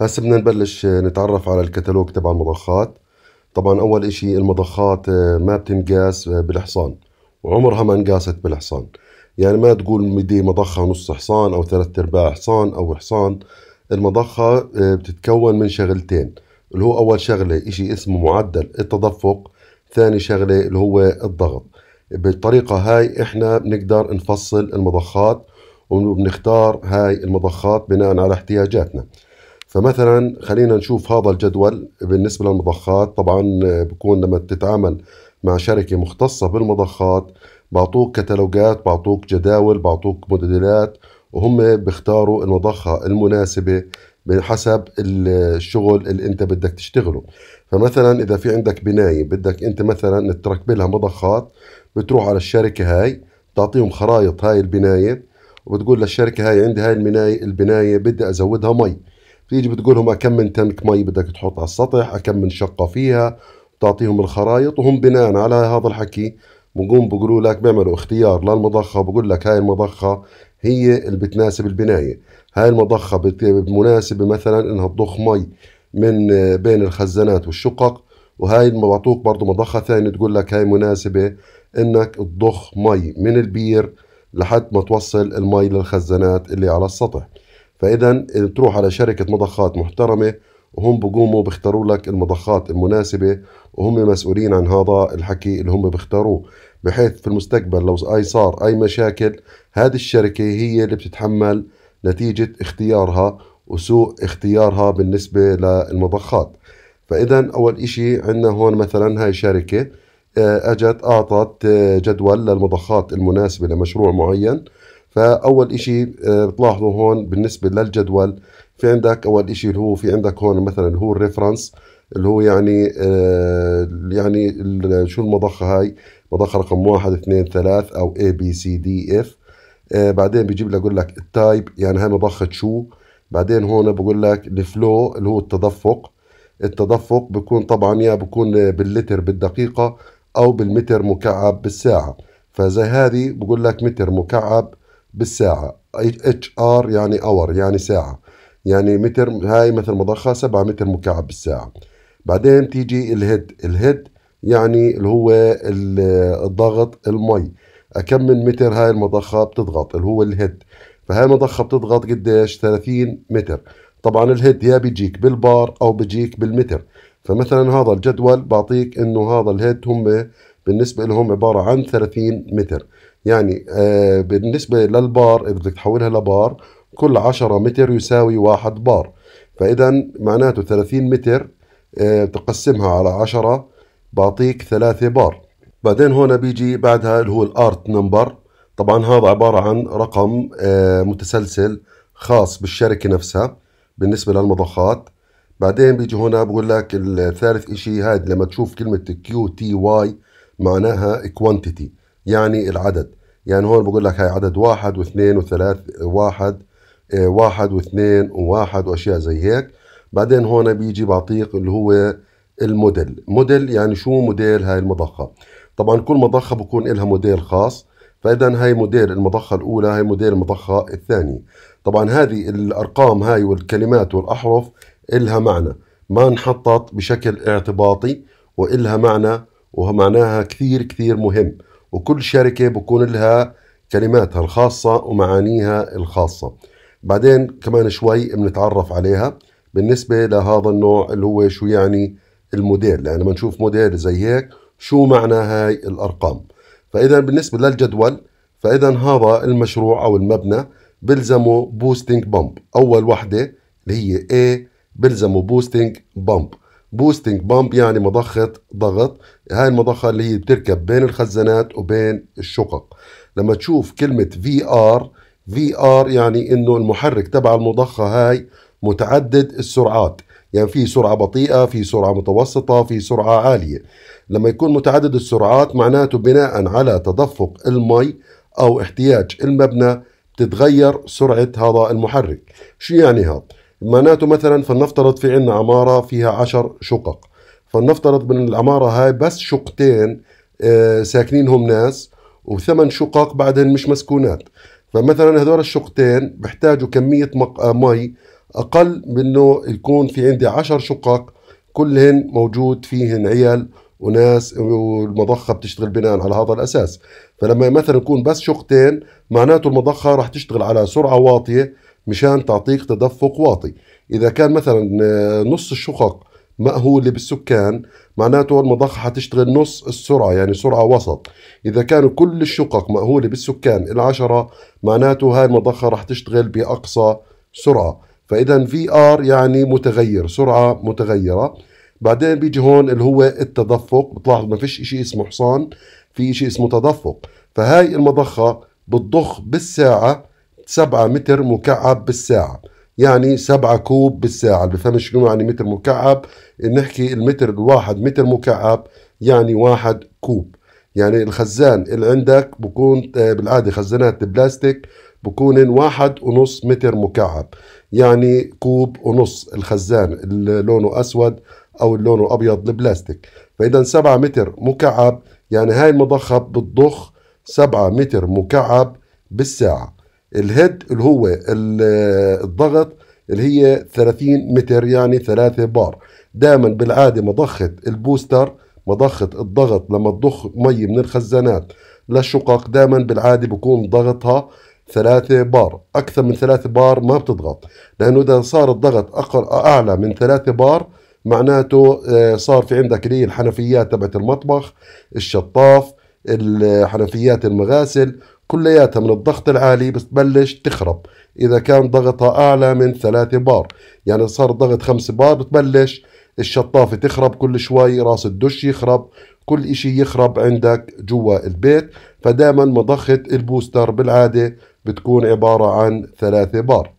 هسه بدنا نبلش آه، نتعرف على الكتالوج تبع المضخات طبعا اول اشي المضخات آه، ما بتنقاس آه، بالحصان وعمرها ما انقاست بالحصان يعني ما تقول مدي مضخة نص حصان او ثلاثة ارباع حصان او حصان المضخة بتتكون من شغلتين اللي هو اول شغلة اشي اسمه معدل التدفق ثاني شغلة اللي هو الضغط بالطريقة هاي احنا بنقدر نفصل المضخات وبنختار هاي المضخات بناء على احتياجاتنا فمثلا خلينا نشوف هذا الجدول بالنسبة للمضخات طبعا آه، بكون لما تتعامل مع شركة مختصة بالمضخات بعطوك كتالوجات بعطوك جداول بعطوك موديلات وهم بيختاروا المضخة المناسبة بحسب الشغل اللي انت بدك تشتغله فمثلا اذا في عندك بناية بدك انت مثلا تركب لها مضخات بتروح على الشركة هاي تعطيهم خرائط هاي البناية وبتقول للشركة هاي عندي هاي البناية البناية بدي ازودها مي بتيجي بتقول لهم كم من تنك مي بدك تحط على السطح كم من شقه فيها بتعطيهم الخرائط وهم بناء على هذا الحكي بنقوم بقولوا لك بيعملوا اختيار للمضخه بقول لك هاي المضخه هي اللي بتناسب البنايه هاي المضخه مناسبه مثلا انها تضخ مي من بين الخزانات والشقق وهاي بعطوك برضه مضخه ثانيه تقول لك هاي مناسبه انك تضخ مي من البير لحد ما توصل المي للخزانات اللي على السطح فاذا تروح على شركه مضخات محترمه وهم بقوموا بيختاروا لك المضخات المناسبة وهم مسؤولين عن هذا الحكي اللي هم بيختاروه بحيث في المستقبل لو أي صار أي مشاكل هذه الشركة هي اللي بتتحمل نتيجة اختيارها وسوء اختيارها بالنسبة للمضخات فإذا أول إشي عندنا هون مثلا هاي شركة آه، أجت أعطت آه، جدول للمضخات المناسبة لمشروع معين فاول إشي آه، بتلاحظوا هون بالنسبه للجدول في عندك اول إشي اللي هو في عندك هون مثلا اللي هو الريفرنس اللي هو يعني آه يعني شو المضخه هاي مضخه رقم واحد اثنين ثلاث او اي بي سي دي اف بعدين بيجيب لك بقول لك التايب يعني هاي مضخه شو بعدين هون بقول لك الفلو اللي هو التدفق التدفق بيكون طبعا يا بيكون باللتر بالدقيقه او بالمتر مكعب بالساعه فزي هذه بقول لك متر مكعب بالساعة اتش ار يعني اور يعني ساعة يعني متر هاي مثل مضخة سبعة متر مكعب بالساعة بعدين تيجي الهيد الهيد يعني اللي هو الضغط المي كم من متر هاي المضخة بتضغط اللي هو الهيد فهاي المضخة بتضغط قديش 30 متر طبعا الهيد يا بيجيك بالبار او بيجيك بالمتر فمثلا هذا الجدول بعطيك انه هذا الهيد هم بالنسبة لهم عبارة عن 30 متر يعني آه، بالنسبة للبار إذا بدك تحولها لبار كل 10 متر يساوي واحد بار فإذا معناته 30 متر آه، تقسمها على 10 بعطيك 3 بار بعدين هون بيجي بعدها اللي هو الارت نمبر طبعا هذا عبارة عن رقم آه، متسلسل خاص بالشركة نفسها بالنسبة للمضخات بعدين بيجي هنا بقول لك الثالث اشي هاد لما تشوف كلمة كيو تي واي معناها كوانتيتي يعني العدد يعني هون بقول لك هاي عدد واحد واثنين وثلاث واحد آه، واحد واثنين وواحد واشياء زي هيك بعدين هون بيجي بعطيك اللي هو الموديل موديل يعني شو موديل هاي المضخه طبعا كل مضخه بكون لها موديل خاص فاذا هاي موديل المضخه الاولى هاي موديل المضخه الثانيه طبعا هذه الارقام هاي والكلمات والاحرف إلها معنى ما انحطت بشكل اعتباطي وإلها معنى ومعناها كثير كثير مهم وكل شركة بكون لها كلماتها الخاصة ومعانيها الخاصة بعدين كمان شوي بنتعرف عليها بالنسبة لهذا النوع اللي هو شو يعني الموديل يعني لأن ما نشوف موديل زي هيك شو معنى هاي الأرقام فإذا بالنسبة للجدول فإذا هذا المشروع أو المبنى بلزمه بوستنج بامب أول وحدة اللي هي A بلزمه بوستنج بامب بوستنج بامب يعني مضخة ضغط هاي المضخة اللي هي بتركب بين الخزانات وبين الشقق لما تشوف كلمة في ار في ار يعني انه المحرك تبع المضخة هاي متعدد السرعات يعني في سرعة بطيئة في سرعة متوسطة في سرعة عالية لما يكون متعدد السرعات معناته بناء على تدفق المي أو احتياج المبنى بتتغير سرعة هذا المحرك شو يعني هذا؟ معناته مثلا فلنفترض في عندنا عمارة فيها عشر شقق فلنفترض من العمارة هاي بس شقتين آه، ساكنينهم ناس وثمان شقق بعدين مش مسكونات فمثلا هذول الشقتين بحتاجوا كمية آه، مي أقل منه يكون في عندي عشر شقق كلهن موجود فيهن عيال وناس والمضخه بتشتغل بناء على هذا الاساس فلما مثلا يكون بس شقتين معناته المضخه راح تشتغل على سرعه واطيه مشان تعطيك تدفق واطي اذا كان مثلا آه، نص الشقق مأهولة بالسكان معناته المضخة حتشتغل نص السرعة يعني سرعة وسط إذا كانوا كل الشقق مأهولة بالسكان العشرة معناته هاي المضخة رح تشتغل بأقصى سرعة فإذا في آر يعني متغير سرعة متغيرة بعدين بيجي هون اللي هو التدفق بتلاحظ ما فيش إشي اسمه حصان في إشي اسمه تدفق فهاي المضخة بتضخ بالساعة 7 متر مكعب بالساعة يعني 7 كوب بالساعة اللي بفهمش شنو يعني متر مكعب نحكي المتر الواحد متر مكعب يعني واحد كوب يعني الخزان اللي عندك بكون آه، بالعادة خزانات البلاستيك بكون واحد ونص متر مكعب يعني كوب ونص الخزان اللي لونه أسود أو اللون أبيض البلاستيك فإذا سبعة متر مكعب يعني هاي المضخة بتضخ سبعة متر مكعب بالساعة الهيد اللي هو الضغط اللي هي 30 متر يعني 3 بار دائما بالعاده مضخه البوستر مضخه الضغط لما تضخ مي من الخزانات للشقق دائما بالعاده بكون ضغطها ثلاثة بار أكثر من ثلاثة بار ما بتضغط لأنه إذا صار الضغط أقل أعلى من ثلاثة بار معناته آه، صار في عندك اللي الحنفيات تبعت المطبخ الشطاف الحنفيات المغاسل كلياتها من الضغط العالي بتبلش تخرب إذا كان ضغطها أعلى من ثلاثة بار يعني صار ضغط خمسة بار بتبلش الشطافة تخرب كل شوي راس الدش يخرب كل إشي يخرب عندك جوا البيت فدائما مضخة البوستر بالعادة بتكون عبارة عن ثلاثة بار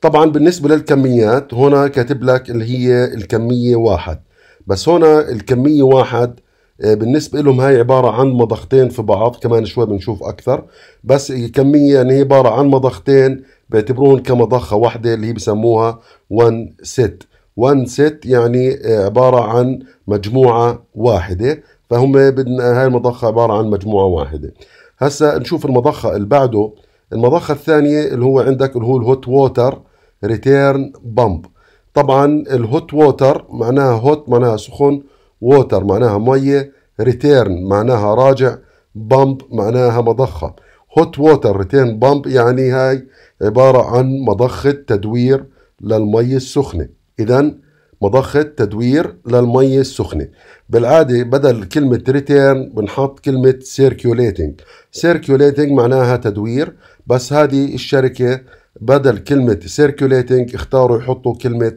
طبعا بالنسبة للكميات هنا كاتب لك اللي هي الكمية واحد بس هنا الكمية واحد آه، بالنسبه لهم هاي عباره عن مضختين في بعض كمان شوي بنشوف اكثر بس كمية يعني هي عباره عن مضختين بيعتبروهم كمضخه واحده اللي هي بسموها 1 ست 1 ست يعني آه، عباره عن مجموعه واحده فهم بدنا هاي المضخه عباره عن مجموعه واحده هسا نشوف المضخه اللي بعده المضخه الثانيه اللي هو عندك اللي هو الهوت ووتر ريتيرن بامب طبعا الهوت ووتر معناها هوت معناها سخن ووتر معناها مية ريتيرن معناها راجع بامب معناها مضخة هوت ووتر ريتيرن بامب يعني هاي عبارة عن مضخة تدوير للمية السخنة إذا مضخة تدوير للمية السخنة بالعادة بدل كلمة ريتيرن بنحط كلمة سيركيوليتنج سيركيوليتنج معناها تدوير بس هذه الشركة بدل كلمة سيركيوليتنج اختاروا يحطوا كلمة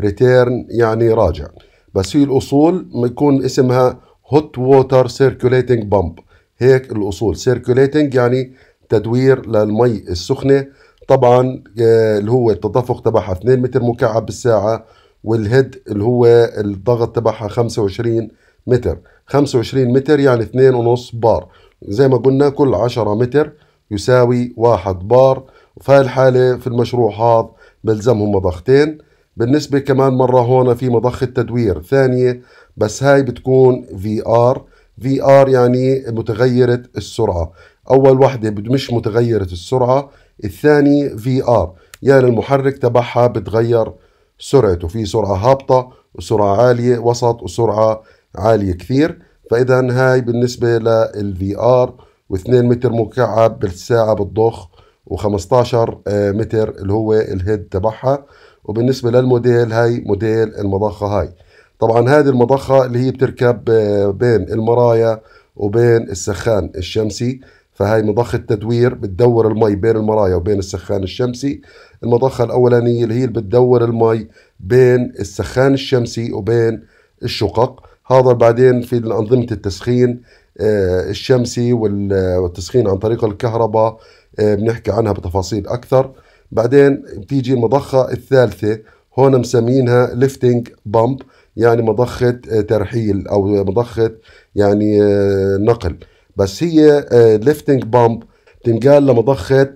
ريتيرن يعني راجع بس في الأصول بيكون اسمها هوت ووتر سيركوليتنج بامب هيك الأصول سيركوليتنج يعني تدوير للمي السخنة طبعا آه، اللي هو التدفق تبعها 2 متر مكعب بالساعة والهيد اللي هو الضغط تبعها 25 متر 25 متر يعني 2.5 بار زي ما قلنا كل 10 متر يساوي 1 بار فهالحالة في المشروع هذا بلزمهم ضغطين بالنسبة كمان مرة هون في مضخة تدوير ثانية بس هاي بتكون في ار في ار يعني متغيرة السرعة أول وحدة مش متغيرة السرعة الثاني في ار يعني المحرك تبعها بتغير سرعته في سرعة هابطة وسرعة عالية وسط وسرعة عالية كثير فإذا هاي بالنسبة للفي ار و2 متر مكعب بالساعة بتضخ و15 آه، متر اللي هو الهيد تبعها وبالنسبة للموديل هاي موديل المضخة هاي طبعا هذه المضخة اللي هي بتركب آه، بين المرايا وبين السخان الشمسي فهاي مضخة تدوير بتدور المي بين المرايا وبين السخان الشمسي المضخة الأولانية اللي هي اللي بتدور المي بين السخان الشمسي وبين الشقق هذا بعدين في أنظمة التسخين آه، الشمسي والتسخين عن طريق الكهرباء آه، بنحكي عنها بتفاصيل أكثر بعدين بتيجي المضخة الثالثة هون مسمينها ليفتنج بامب يعني مضخة آه، ترحيل أو مضخة يعني آه، نقل بس هي ليفتنج بامب تنقال لمضخة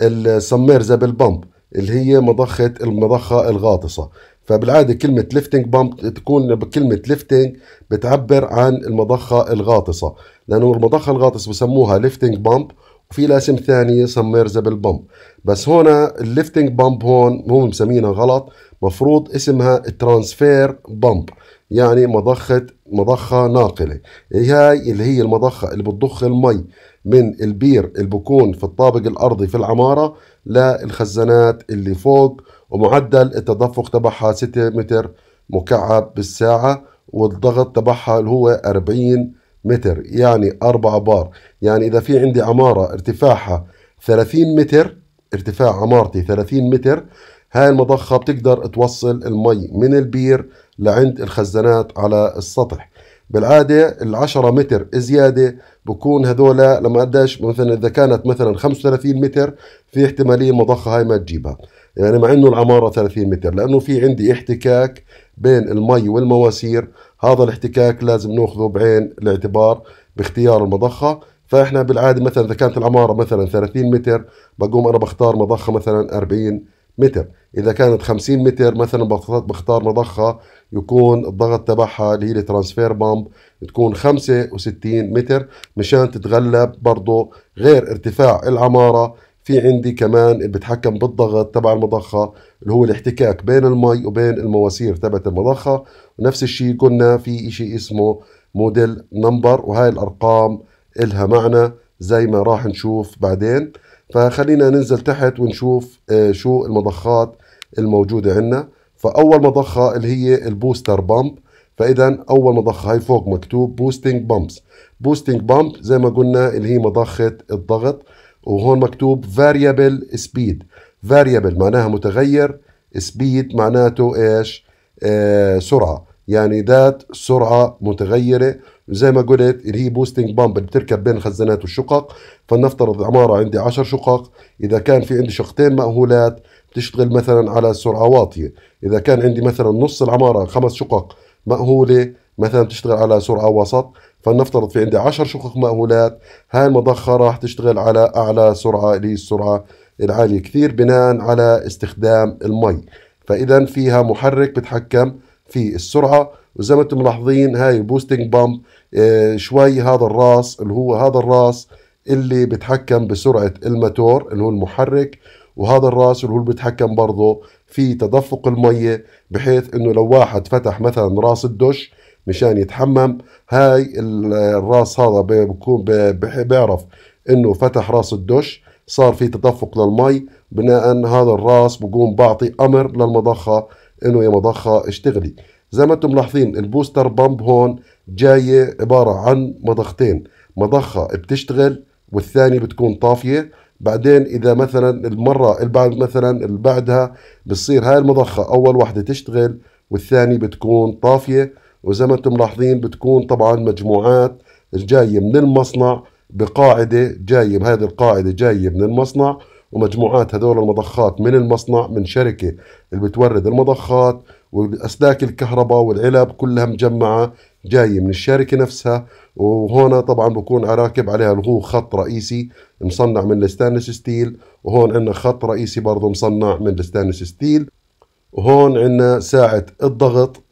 السمرزبل بامب اللي هي مضخة المضخة الغاطسة فبالعادة كلمة ليفتنج بامب تكون بكلمة ليفتنج بتعبر عن المضخة الغاطسة لأنه المضخة الغاطسة بسموها ليفتنج بامب وفي لاسم ثاني سميرزبل بامب بس هنا الليفتنج بامب هون هم مسمينها غلط مفروض اسمها ترانسفير بامب يعني مضخة مضخة ناقلة هاي اللي هي المضخة اللي بتضخ المي من البير اللي بكون في الطابق الأرضي في العمارة للخزانات اللي فوق ومعدل التدفق تبعها 6 متر مكعب بالساعة والضغط تبعها اللي هو 40 متر يعني 4 بار يعني إذا في عندي عمارة ارتفاعها 30 متر ارتفاع عمارتي 30 متر هاي المضخة بتقدر توصل المي من البير لعند الخزانات على السطح بالعادة العشرة متر زيادة بكون هذولا لما قداش مثلا إذا كانت مثلا 35 متر في احتمالية المضخة هاي ما تجيبها يعني مع إنه العمارة 30 متر لأنه في عندي احتكاك بين المي والمواسير هذا الاحتكاك لازم ناخذه بعين الاعتبار باختيار المضخة فاحنا بالعاده مثلا اذا كانت العماره مثلا 30 متر بقوم انا بختار مضخه مثلا 40 متر اذا كانت 50 متر مثلا بختار مضخه يكون الضغط تبعها اللي هي الترانسفير بامب تكون 65 متر مشان تتغلب برضه غير ارتفاع العماره في عندي كمان اللي بتحكم بالضغط تبع المضخة اللي هو الاحتكاك بين المي وبين المواسير تبعت المضخة ونفس الشيء قلنا في شيء اسمه موديل نمبر وهاي الأرقام إلها معنى زي ما راح نشوف بعدين فخلينا ننزل تحت ونشوف آه، شو المضخات الموجودة عندنا فأول مضخة اللي هي البوستر بامب فإذا أول مضخة هي فوق مكتوب بوستنج بامبس بوستنج بامب زي ما قلنا اللي هي مضخة الضغط وهون مكتوب فاريبل سبيد فاريبل معناها متغير سبيد معناته ايش آه سرعة يعني ذات سرعة متغيرة زي ما قلت اللي هي بوستنج بامب اللي بتركب بين الخزانات والشقق فلنفترض عمارة عندي 10 شقق إذا كان في عندي شقتين مأهولات بتشتغل مثلا على سرعة واطية إذا كان عندي مثلا نص العمارة خمس شقق مأهولة مثلا بتشتغل على سرعة وسط فلنفترض في عندي 10 شقق مأهولات هاي المضخة راح تشتغل على أعلى سرعة اللي السرعة العالية كثير بناء على استخدام المي فإذا فيها محرك بتحكم في السرعة وزي ما انتم ملاحظين هاي البوستنج آه، بامب شوي هذا الراس اللي هو هذا الراس اللي بتحكم بسرعة الماتور اللي هو المحرك وهذا الراس اللي هو اللي بتحكم برضه في تدفق المية بحيث انه لو واحد فتح مثلا راس الدش مشان يتحمم هاي الراس هذا بيكون بيعرف انه فتح راس الدش صار في تدفق للمي بناء هذا الراس بقوم بعطي امر للمضخه انه يا مضخه اشتغلي زي ما انتم ملاحظين البوستر بامب هون جايه عباره عن مضختين مضخه بتشتغل والثانيه بتكون طافيه بعدين اذا مثلا المره البعد بعد مثلا اللي بعدها بتصير هاي المضخه اول واحده تشتغل والثانيه بتكون طافيه وزي ما انتم ملاحظين بتكون طبعا مجموعات جايه من المصنع بقاعده جايه بهذه القاعده جايه من المصنع ومجموعات هذول المضخات من المصنع من شركة اللي بتورد المضخات وأسلاك الكهرباء والعلب كلها مجمعة جاية من الشركة نفسها وهنا طبعا بكون عراكب عليها اللي هو خط رئيسي مصنع من الستانلس ستيل وهون عندنا خط رئيسي برضه مصنع من الستانلس ستيل وهون عندنا ساعة الضغط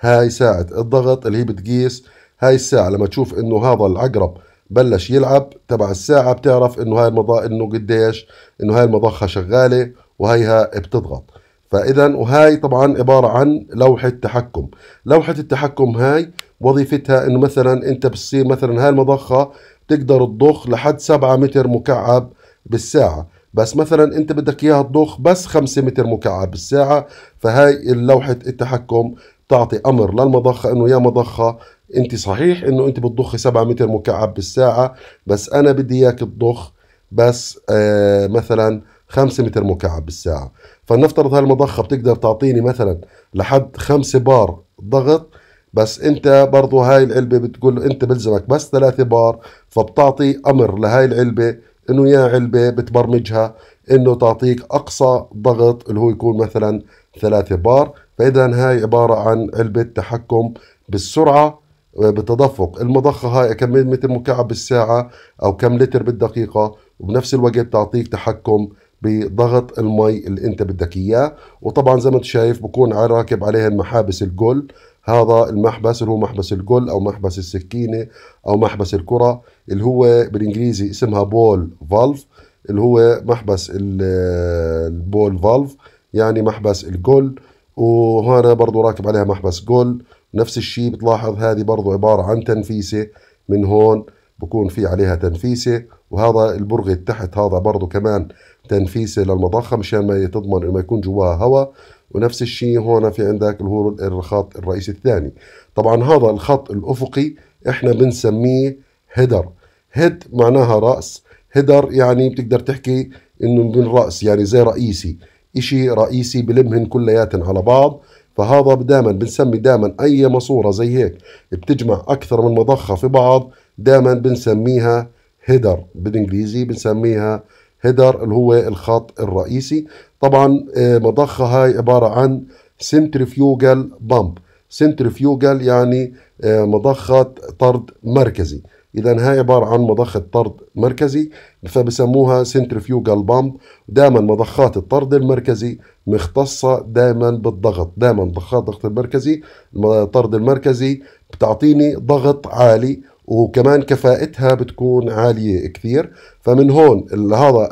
هاي ساعة الضغط اللي هي بتقيس هاي الساعة لما تشوف انه هذا العقرب بلش يلعب تبع الساعه بتعرف انه هاي المضاء انه قديش انه هاي المضخه شغاله وهيها بتضغط فاذا وهاي طبعا عباره عن لوحه تحكم لوحه التحكم هاي وظيفتها انه مثلا انت بتصير مثلا هاي المضخه تقدر تضخ لحد 7 متر مكعب بالساعه بس مثلا انت بدك اياها تضخ بس 5 متر مكعب بالساعه فهاي لوحه التحكم تعطي امر للمضخه انه يا مضخه انت صحيح انه انت بتضخي 7 متر مكعب بالساعه بس انا بدي اياك تضخ بس آه مثلا 5 متر مكعب بالساعه فلنفترض هالمضخه بتقدر تعطيني مثلا لحد 5 بار ضغط بس انت برضه هاي العلبه بتقول انت بلزمك بس 3 بار فبتعطي امر لهاي العلبه انه يا علبه بتبرمجها انه تعطيك اقصى ضغط اللي هو يكون مثلا 3 بار فإذا هاي عبارة عن علبة تحكم بالسرعة آه، بتدفق المضخة هاي كم متر مكعب بالساعة أو كم لتر بالدقيقة وبنفس الوقت تعطيك تحكم بضغط المي اللي انت بدك اياه وطبعا زي ما انت شايف بكون راكب عليها محابس الجول هذا المحبس اللي هو محبس الجول او محبس السكينه او محبس الكره اللي هو بالانجليزي اسمها بول فالف اللي هو محبس البول فالف آه، يعني محبس الجول وهنا برضو راكب عليها محبس جول نفس الشيء بتلاحظ هذه برضو عبارة عن تنفيسة من هون بكون في عليها تنفيسة وهذا البرغي تحت هذا برضو كمان تنفيسة للمضخة مشان ما تضمن انه يكون جواها هواء ونفس الشيء هون في عندك اللي هو الخط الرئيسي الثاني طبعا هذا الخط الافقي احنا بنسميه هيدر هيد معناها راس هيدر يعني بتقدر تحكي انه من راس يعني زي رئيسي إشي رئيسي بلمهن كلياتن على بعض فهذا دائما بنسمي دائما أي ماسورة زي هيك بتجمع أكثر من مضخة في بعض دائما بنسميها هيدر بالإنجليزي بنسميها هيدر اللي هو الخط الرئيسي طبعا آه، مضخة هاي عبارة عن سنترفيوجال بامب سنترفيوجال يعني آه، مضخة طرد مركزي اذا هاي عباره عن مضخه طرد مركزي فبسموها سنترفيوجال بامب دائما مضخات الطرد المركزي مختصه دائما بالضغط دائما مضخات الضغط المركزي الطرد المركزي بتعطيني ضغط عالي وكمان كفاءتها بتكون عالية كثير فمن هون هذا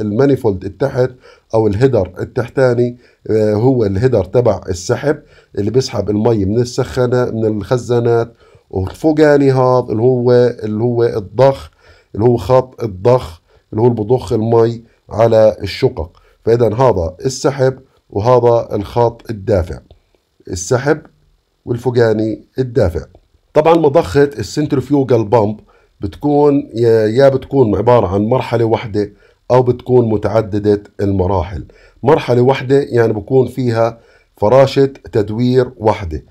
المانيفولد التحت او الهيدر التحتاني آه، هو الهيدر تبع السحب اللي بيسحب المي من السخانة من الخزانات اورثوغاني هذا اللي هو اللي هو الضخ اللي هو خط الضخ اللي هو اللي بضخ المي على الشقق فاذا هذا السحب وهذا الخط الدافع السحب والفوقاني الدافع طبعا مضخة السنترفيوجال بامب بتكون يا بتكون عبارة عن مرحلة واحدة أو بتكون متعددة المراحل مرحلة واحدة يعني بكون فيها فراشة تدوير واحدة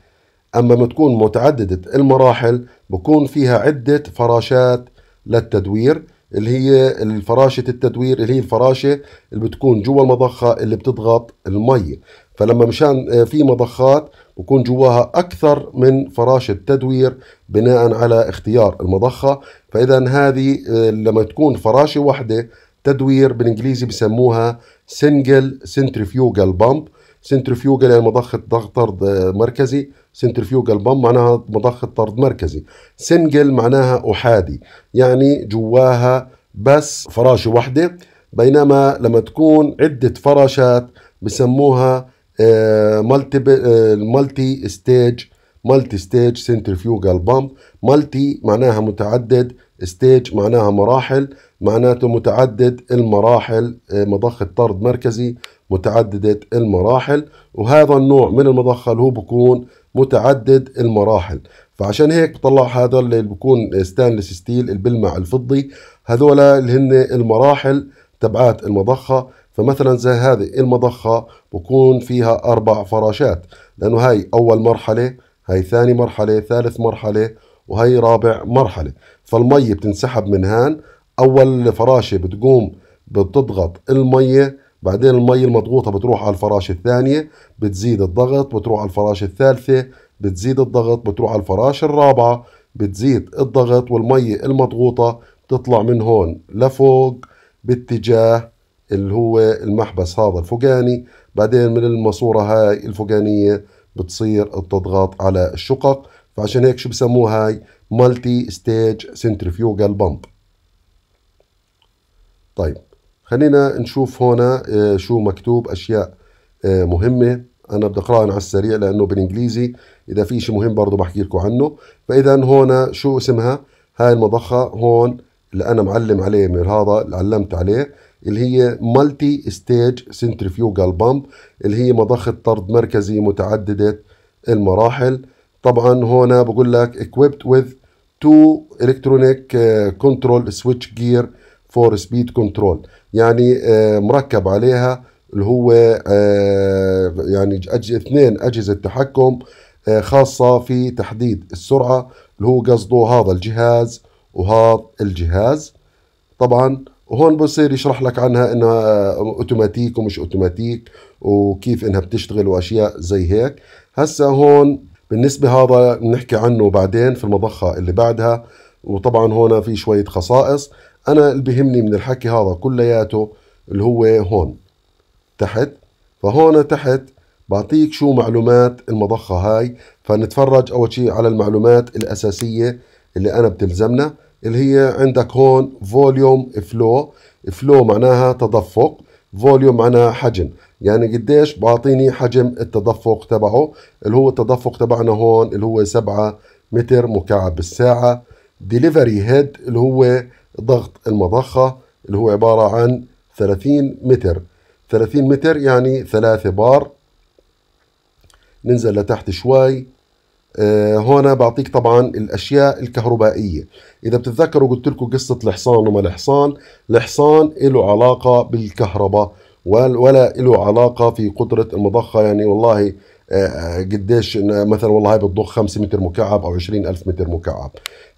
أما ما تكون متعددة المراحل بكون فيها عدة فراشات للتدوير اللي هي الفراشة التدوير اللي هي الفراشة اللي بتكون جوا المضخة اللي بتضغط المي فلما مشان آه، في مضخات بكون جواها أكثر من فراشة تدوير بناء على اختيار المضخة فإذا هذه آه، لما تكون فراشة واحدة تدوير بالإنجليزي بسموها سنجل سنتريفيوجال بامب سنتريفيوجال يعني مضخة ضغط آه، مركزي سنترفيوجال بام معناها مضخة طرد مركزي سنجل معناها أحادي يعني جواها بس فراشة واحدة بينما لما تكون عدة فراشات بسموها مالتي ستيج مالتي ستيج سنترفيوجال بامب مالتي معناها متعدد ستيج معناها مراحل معناته متعدد المراحل آه، مضخة طرد مركزي متعددة المراحل وهذا النوع من المضخة اللي هو بكون متعدد المراحل فعشان هيك بطلع هذا اللي بكون ستانلس ستيل البلمع الفضي هذولا اللي هن المراحل تبعات المضخة فمثلا زي هذه المضخة بكون فيها أربع فراشات لأنه هاي أول مرحلة هاي ثاني مرحلة ثالث مرحلة وهي رابع مرحلة فالمية بتنسحب من هان أول فراشة بتقوم بتضغط المية بعدين المي المضغوطة بتروح على الفراشة الثانية بتزيد الضغط بتروح على الفراشة الثالثة بتزيد الضغط بتروح على الفراشة الرابعة بتزيد الضغط والمي المضغوطة بتطلع من هون لفوق باتجاه اللي هو المحبس هذا الفوقاني بعدين من الماسورة هاي الفوقانية بتصير التضغط على الشقق فعشان هيك شو بسموه هاي مالتي ستيج سنترفيوجال بمب طيب خلينا نشوف هنا آه، شو مكتوب اشياء آه، مهمه انا بدي اقراها على السريع لانه بالانجليزي اذا في شيء مهم برضه بحكي لكم عنه فاذا هنا شو اسمها هاي المضخه هون اللي انا معلم عليه من هذا اللي علمت عليه اللي هي مالتي ستيج سنترفيوجال بامب اللي هي مضخه طرد مركزي متعدده المراحل طبعا هنا بقول لك equipped with two electronic آه، control switch gear فور سبيد كنترول يعني آه، مركب عليها اللي هو آه، يعني اثنين اجهزه تحكم آه، خاصه في تحديد السرعه اللي هو قصده هذا الجهاز وهذا الجهاز طبعا وهون بصير يشرح لك عنها انها اوتوماتيك ومش اوتوماتيك وكيف انها بتشتغل واشياء زي هيك هسه هون بالنسبه هذا بنحكي عنه بعدين في المضخه اللي بعدها وطبعا هون في شويه خصائص انا اللي بهمني من الحكي هذا كلياته اللي هو هون تحت فهون تحت بعطيك شو معلومات المضخة هاي فنتفرج أول شيء على المعلومات الأساسية اللي أنا بتلزمنا اللي هي عندك هون فوليوم فلو فلو معناها تدفق فوليوم معناها حجم يعني قديش بعطيني حجم التدفق تبعه اللي هو التدفق تبعنا هون اللي هو 7 متر مكعب بالساعة ديليفري هيد اللي هو ضغط المضخة اللي هو عبارة عن 30 متر 30 متر يعني 3 بار ننزل لتحت شوي آه، هنا هون بعطيك طبعا الاشياء الكهربائيه اذا بتتذكروا قلت لكم قصه الحصان وما الحصان الحصان له علاقه بالكهرباء ولا له علاقه في قدره المضخه يعني والله قديش مثلا والله هاي بتضخ 5 متر مكعب او 20000 متر مكعب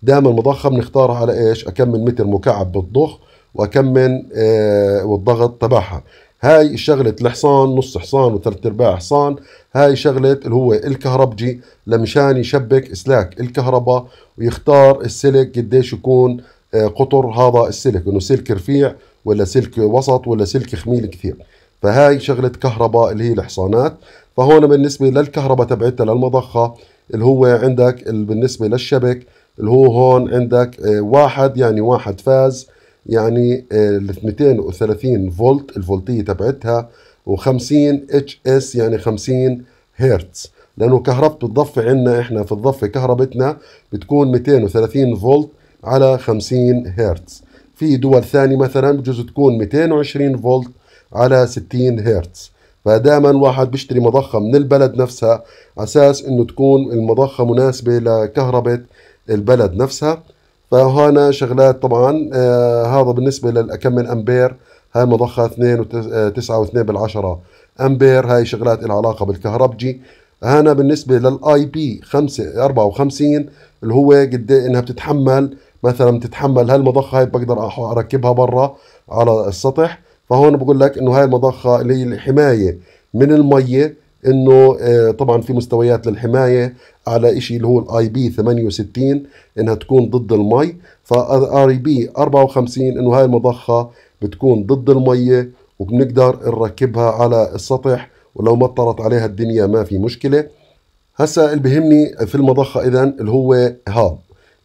دائما المضخه بنختارها على ايش كم من متر مكعب بتضخ وكم من آه، والضغط تبعها هاي شغلة الحصان نص حصان وثلاث ارباع حصان هاي شغلة اللي هو الكهربجي لمشان يشبك سلاك الكهرباء ويختار السلك قديش يكون آه، قطر هذا السلك انه سلك رفيع ولا سلك وسط ولا سلك خميل كثير فهاي شغلة كهرباء اللي هي الحصانات فهون بالنسبه للكهرباء تبعتها للمضخه اللي هو عندك بالنسبه للشبك اللي هو هون عندك آه، واحد يعني واحد فاز يعني 230 آه، فولت الفولتيه تبعتها و50 اتش اس يعني 50 هرتز لانه كهربة الضفة عندنا احنا في الضفة كهربتنا بتكون 230 فولت على 50 هرتز في دول ثانية مثلا بجوز تكون 220 فولت على 60 هرتز فدائما واحد بيشتري مضخه من البلد نفسها اساس انه تكون المضخه مناسبه لكهرباء البلد نفسها فهنا شغلات طبعا آه هذا بالنسبه من امبير هاي مضخه 2 9 و2 بالعشرة امبير هاي شغلات العلاقة علاقه بالكهربجي هنا بالنسبه للاي بي 5 54 اللي هو قد إيه انها بتتحمل مثلا بتتحمل هالمضخه هاي بقدر اركبها برا على السطح فهون بقول لك انه هاي المضخه اللي هي الحمايه من الميه انه آه، طبعا في مستويات للحمايه على شيء اللي هو الاي بي 68 انها تكون ضد المي فار بي 54 انه هاي المضخه بتكون ضد الميه وبنقدر نركبها على السطح ولو مطرت عليها الدنيا ما في مشكله هسا اللي بهمني في المضخه اذا اللي هو هاب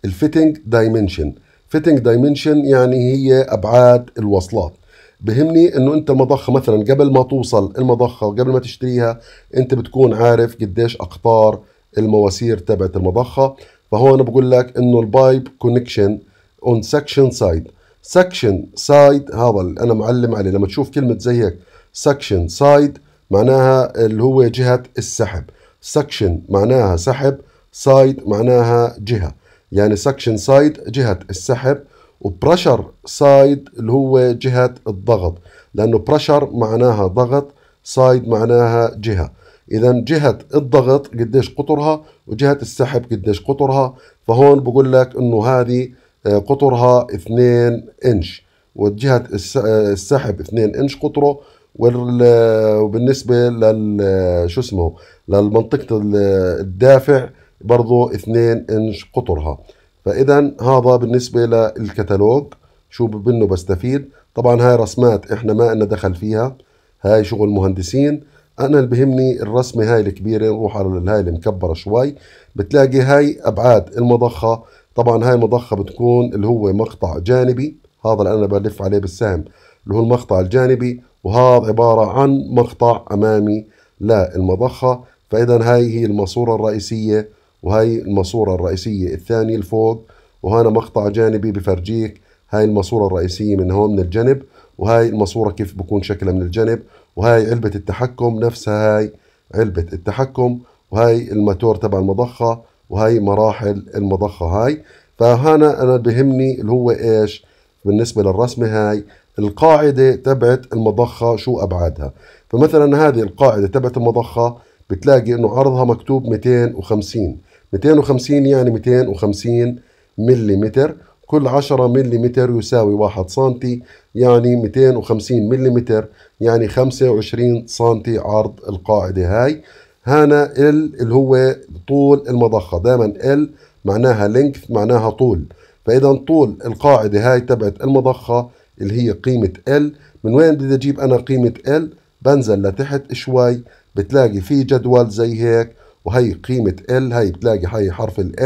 الفيتنج دايمنشن فيتنج دايمنشن يعني هي ابعاد الوصلات بهمني انه انت المضخه مثلا قبل ما توصل المضخه وقبل ما تشتريها انت بتكون عارف قديش اقطار المواسير تبعت المضخه فهون بقول لك انه البايب كونكشن اون سكشن سايد سكشن سايد هذا اللي انا معلم عليه لما تشوف كلمه زي هيك سكشن سايد معناها اللي هو جهه السحب سكشن معناها سحب سايد معناها جهه يعني سكشن سايد جهه السحب وبرشر سايد اللي هو جهة الضغط لأنه برشر معناها ضغط سايد معناها جهة إذا جهة الضغط قديش قطرها وجهة السحب قديش قطرها فهون بقول لك إنه هذه آه، قطرها 2 إنش وجهة آه، السحب 2 إنش قطره آه، وبالنسبة لل شو اسمه للمنطقة الدافع برضه 2 إنش قطرها فاذا هذا بالنسبه للكتالوج شو منه بستفيد طبعا هاي رسمات احنا ما لنا دخل فيها هاي شغل مهندسين انا اللي بهمني الرسمه هاي الكبيره نروح على هاي المكبره شوي بتلاقي هاي ابعاد المضخه طبعا هاي المضخه بتكون اللي هو مقطع جانبي هذا اللي انا بلف عليه بالسهم اللي هو المقطع الجانبي وهذا عباره عن مقطع امامي للمضخه فاذا هاي هي الماسوره الرئيسيه وهي الماسورة الرئيسية الثانية لفوق وهنا مقطع جانبي بفرجيك هاي الماسورة الرئيسية من هون من الجنب وهاي الماسورة كيف بكون شكلها من الجنب وهاي علبة التحكم نفسها هاي علبة التحكم وهاي الماتور تبع المضخة وهاي مراحل المضخة هاي فهنا أنا بهمني اللي هو إيش بالنسبة للرسمة هاي القاعدة تبعت المضخة شو أبعادها فمثلا هذه القاعدة تبعت المضخة بتلاقي انه عرضها مكتوب 250 250 يعني 250 ملم كل 10 ملم يساوي 1 سم يعني 250 ملم يعني 25 سم عرض القاعدة هاي هنا ال اللي هو طول المضخة دائما ال معناها لينث معناها طول فإذا طول القاعدة هاي تبعت المضخة اللي هي قيمة ال من وين بدي أجيب أنا قيمة ال بنزل لتحت شوي بتلاقي في جدول زي هيك وهي قيمة ال هي بتلاقي هي حرف ال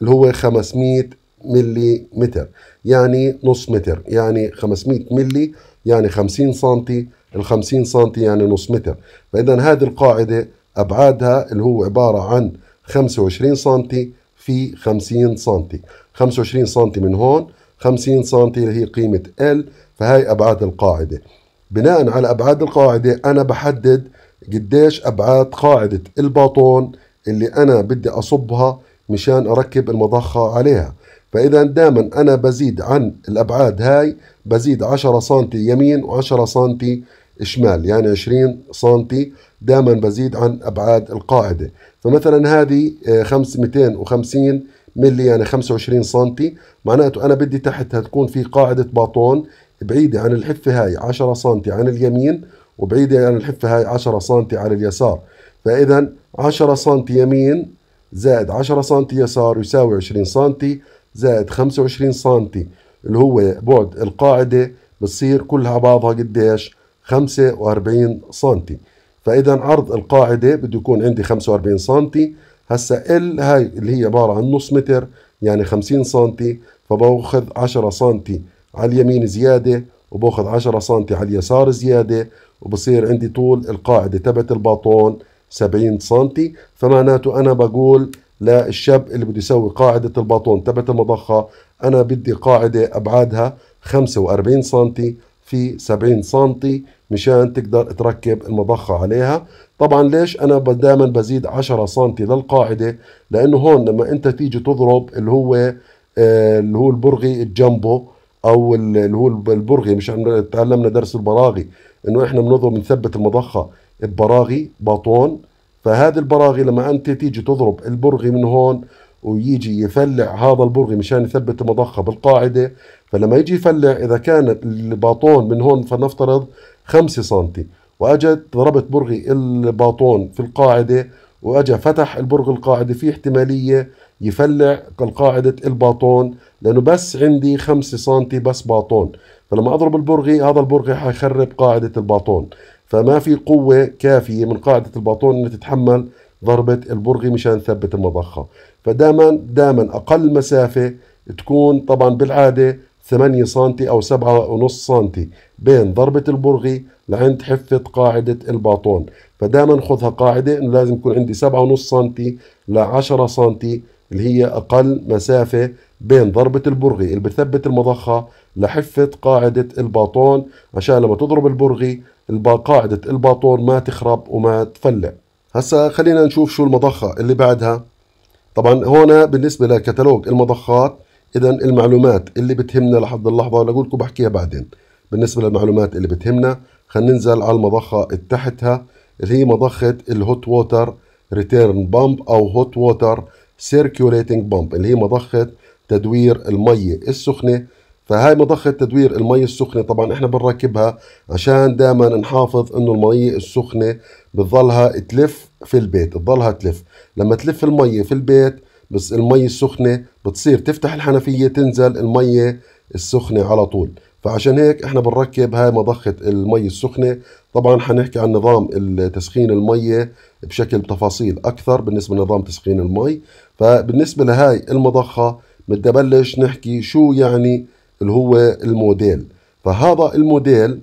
اللي هو 500 ملي متر يعني نص متر يعني 500 ملي يعني 50 سنتي ال 50 سنتي يعني نص متر فإذا هذه القاعدة أبعادها اللي هو عبارة عن 25 سنتي في 50 سنتي 25 سنتي من هون 50 سنتي اللي هي قيمة ال فهي أبعاد القاعدة بناء على أبعاد القاعدة أنا بحدد قديش أبعاد قاعدة الباطون اللي أنا بدي أصبها مشان أركب المضخة عليها فإذا دائما أنا بزيد عن الأبعاد هاي بزيد 10 سم يمين و10 سم شمال يعني 20 سم دائما بزيد عن أبعاد القاعدة فمثلا هذه 250 آه، ملي يعني 25 سم معناته أنا بدي تحتها تكون في قاعدة باطون بعيدة عن الحفة هاي 10 سم عن اليمين وبعيدة عن يعني الحفة هاي 10 سم على اليسار فإذا 10 سم يمين زائد 10 سم يسار يساوي 20 سم زائد 25 سم اللي هو بعد القاعدة بتصير كلها بعضها قديش 45 سم فإذا عرض القاعدة بده يكون عندي 45 سم هسا ال هاي اللي هي عبارة عن نص متر يعني 50 سم فباخذ 10 سم على اليمين زيادة وباخذ 10 سم على اليسار زيادة وبصير عندي طول القاعدة تبعت الباطون 70 سنتي فمعناته أنا بقول للشاب اللي بده يسوي قاعدة الباطون تبعت المضخة أنا بدي قاعدة أبعادها 45 سنتي في 70 سنتي مشان تقدر تركب المضخة عليها طبعا ليش أنا دائما بزيد 10 سنتي للقاعدة لأنه هون لما أنت تيجي تضرب اللي هو آه، اللي هو البرغي الجامبو او اللي هو البرغي مش تعلمنا درس البراغي انه احنا بنضرب بنثبت المضخه ببراغي باطون فهذه البراغي لما انت تيجي تضرب البرغي من هون ويجي يفلع هذا البرغي مشان يثبت المضخه بالقاعده فلما يجي يفلع اذا كانت الباطون من هون فلنفترض 5 سم واجت ضربت برغي الباطون في القاعده واجا فتح البرغ القاعده في احتماليه يفلع قاعده الباطون لانه بس عندي 5 سم بس باطون فلما اضرب البرغي هذا البرغي حيخرب قاعده الباطون فما في قوه كافيه من قاعده الباطون انها تتحمل ضربه البرغي مشان نثبت المضخه فدائما دائما اقل مسافه تكون طبعا بالعاده 8 سم او 7.5 سم بين ضربه البرغي لعند حفه قاعده الباطون فدائما خذها قاعده انه لازم يكون عندي 7.5 سم ل 10 سم اللي هي اقل مسافه بين ضربه البرغي اللي بثبت المضخه لحفة قاعدة الباطون عشان لما تضرب البرغي قاعدة الباطون ما تخرب وما تفلع هسا خلينا نشوف شو المضخة اللي بعدها طبعا هنا بالنسبة لكتالوج المضخات إذا المعلومات اللي بتهمنا لحد اللحظة ولا أقول لكم بحكيها بعدين بالنسبة للمعلومات اللي بتهمنا خلينا ننزل على المضخة تحتها اللي هي مضخة الهوت ووتر ريتيرن بامب أو هوت ووتر سيركيوليتنج بامب اللي هي مضخة تدوير المية السخنة فهاي مضخة تدوير المي السخنة طبعا احنا بنركبها عشان دائما نحافظ انه المي السخنة بتظلها تلف في البيت تظلها تلف لما تلف المي في البيت بس المي السخنة بتصير تفتح الحنفية تنزل المي السخنة على طول فعشان هيك احنا بنركب هاي مضخة المي السخنة طبعا حنحكي عن نظام تسخين المي بشكل تفاصيل اكثر بالنسبة لنظام تسخين المي فبالنسبة لهاي المضخة بدي نبلش نحكي شو يعني اللي هو الموديل فهذا الموديل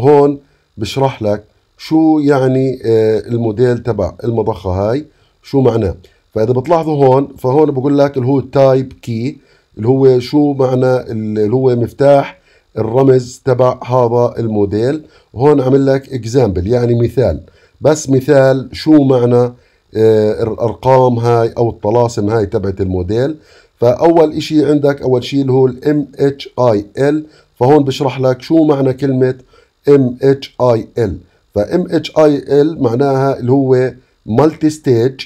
هون بشرح لك شو يعني آه، الموديل تبع المضخة هاي شو معناه فإذا بتلاحظوا هون فهون بقول لك اللي هو تايب كي اللي هو شو معنى اللي هو مفتاح الرمز تبع هذا الموديل هون عمل لك اكزامبل يعني مثال بس مثال شو معنى آه، الارقام هاي او الطلاسم هاي تبعت الموديل فاول اشي عندك اول شيء اللي هو الام اتش اي ال فهون بشرح لك شو معنى كلمه ام اتش اي ال فام اتش اي ال معناها اللي هو مالتي ستيج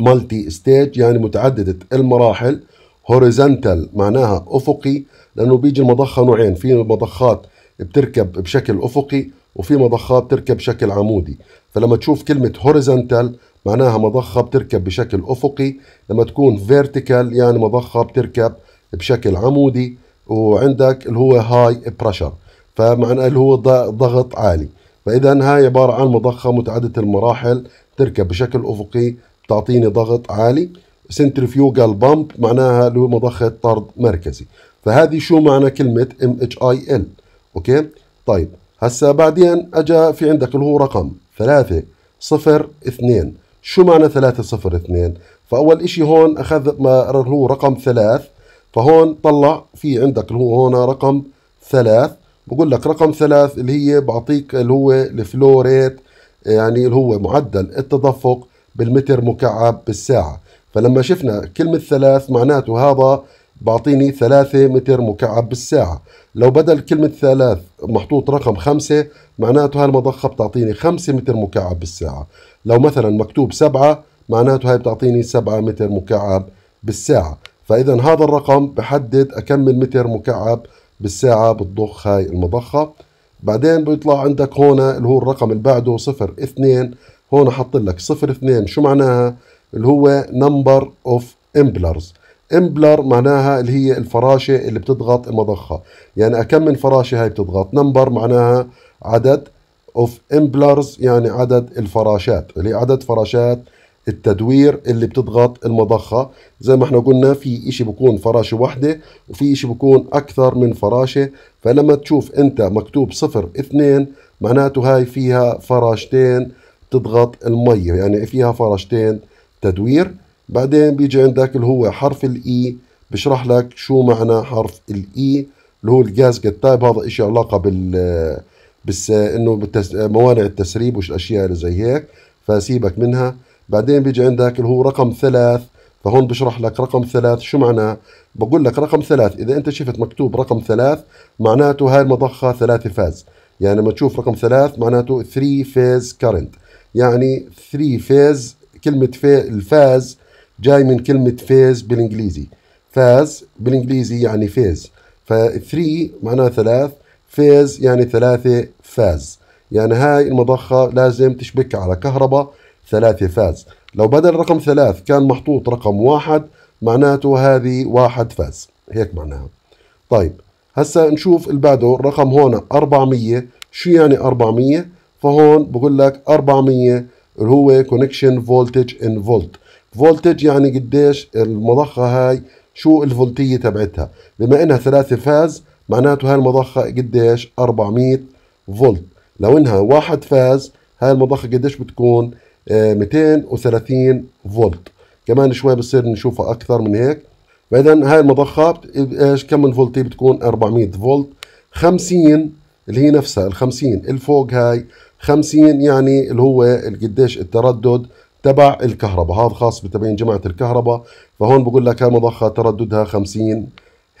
مالتي ستيج يعني متعدده المراحل هوريزونتال معناها افقي لانه بيجي المضخه نوعين في مضخات بتركب بشكل افقي وفي مضخات بتركب بشكل عمودي فلما تشوف كلمه هوريزونتال معناها مضخه بتركب بشكل افقي لما تكون فيرتيكال يعني مضخه بتركب بشكل عمودي وعندك اللي هو هاي بريشر فمعنى اللي هو ضغط عالي فاذا هاي عباره عن مضخه متعدده المراحل تركب بشكل افقي بتعطيني ضغط عالي سنترفيوجال بامب معناها اللي هو مضخه طرد مركزي فهذه شو معنى كلمه ام اتش اي ال اوكي طيب هسا بعدين اجى في عندك اللي هو رقم ثلاثة صفر اثنين شو معنى 302 فاول اشي هون اخذ ما هو رقم ثلاث فهون طلع في عندك اللي هو هون رقم ثلاث بقول لك رقم ثلاث اللي هي بعطيك اللي هو الفلو ريت يعني اللي هو معدل التدفق بالمتر مكعب بالساعة فلما شفنا كلمة ثلاث معناته هذا بعطيني ثلاثة متر مكعب بالساعة لو بدل كلمة ثلاث محطوط رقم خمسة معناته هالمضخة بتعطيني خمسة متر مكعب بالساعة لو مثلا مكتوب سبعة معناته هاي بتعطيني سبعة متر مكعب بالساعة فإذا هذا الرقم بحدد أكمل متر مكعب بالساعة بتضخ هاي المضخة بعدين بيطلع عندك هون اللي هو الرقم اللي بعده صفر اثنين هون حط لك صفر اثنين شو معناها اللي هو نمبر اوف امبلرز امبلر معناها اللي هي الفراشة اللي بتضغط المضخة يعني أكم من فراشة هاي بتضغط نمبر معناها عدد اوف امبلرز يعني عدد الفراشات اللي عدد فراشات التدوير اللي بتضغط المضخة زي ما احنا قلنا في اشي بكون فراشة واحدة وفي اشي بكون اكثر من فراشة فلما تشوف انت مكتوب صفر اثنين معناته هاي فيها فراشتين تضغط المية يعني فيها فراشتين تدوير بعدين بيجي عندك اللي هو حرف الاي e، بشرح لك شو معنى حرف الاي e، اللي هو الجاز تايب هذا اشي علاقة بال بس آه، انه بتس... آه، موانع التسريب والاشياء اللي زي هيك فسيبك منها بعدين بيجي عندك اللي هو رقم ثلاث فهون بشرح لك رقم ثلاث شو معناه بقول لك رقم ثلاث إذا أنت شفت مكتوب رقم ثلاث معناته هاي المضخة ثلاثة فاز يعني لما تشوف رقم ثلاث معناته 3 فيز كرنت يعني 3 فيز كلمة في الفاز جاي من كلمة فيز بالإنجليزي فاز بالإنجليزي يعني فيز ف 3 ثلاث فيز يعني ثلاثة فاز يعني هاي المضخة لازم تشبك على كهرباء ثلاثة فاز لو بدل رقم ثلاث كان محطوط رقم واحد معناته هذه واحد فاز هيك معناها طيب هسا نشوف اللي بعده الرقم هون 400 شو يعني 400 فهون بقول لك 400 اللي هو كونكشن فولتج ان فولت فولتج يعني قديش المضخة هاي شو الفولتية تبعتها بما انها ثلاثة فاز معناته هاي المضخة قديش 400 فولت لو انها واحد فاز هاي المضخة قديش بتكون 230 آه، فولت كمان شوي بصير نشوفها اكثر من هيك فاذا هاي المضخة ايش كم من فولتي بتكون 400 فولت 50 اللي هي نفسها ال 50 الفوق هاي 50 يعني اللي هو قديش التردد تبع الكهرباء هذا خاص بتبين جماعة الكهرباء فهون بقول لك هاي المضخة ترددها 50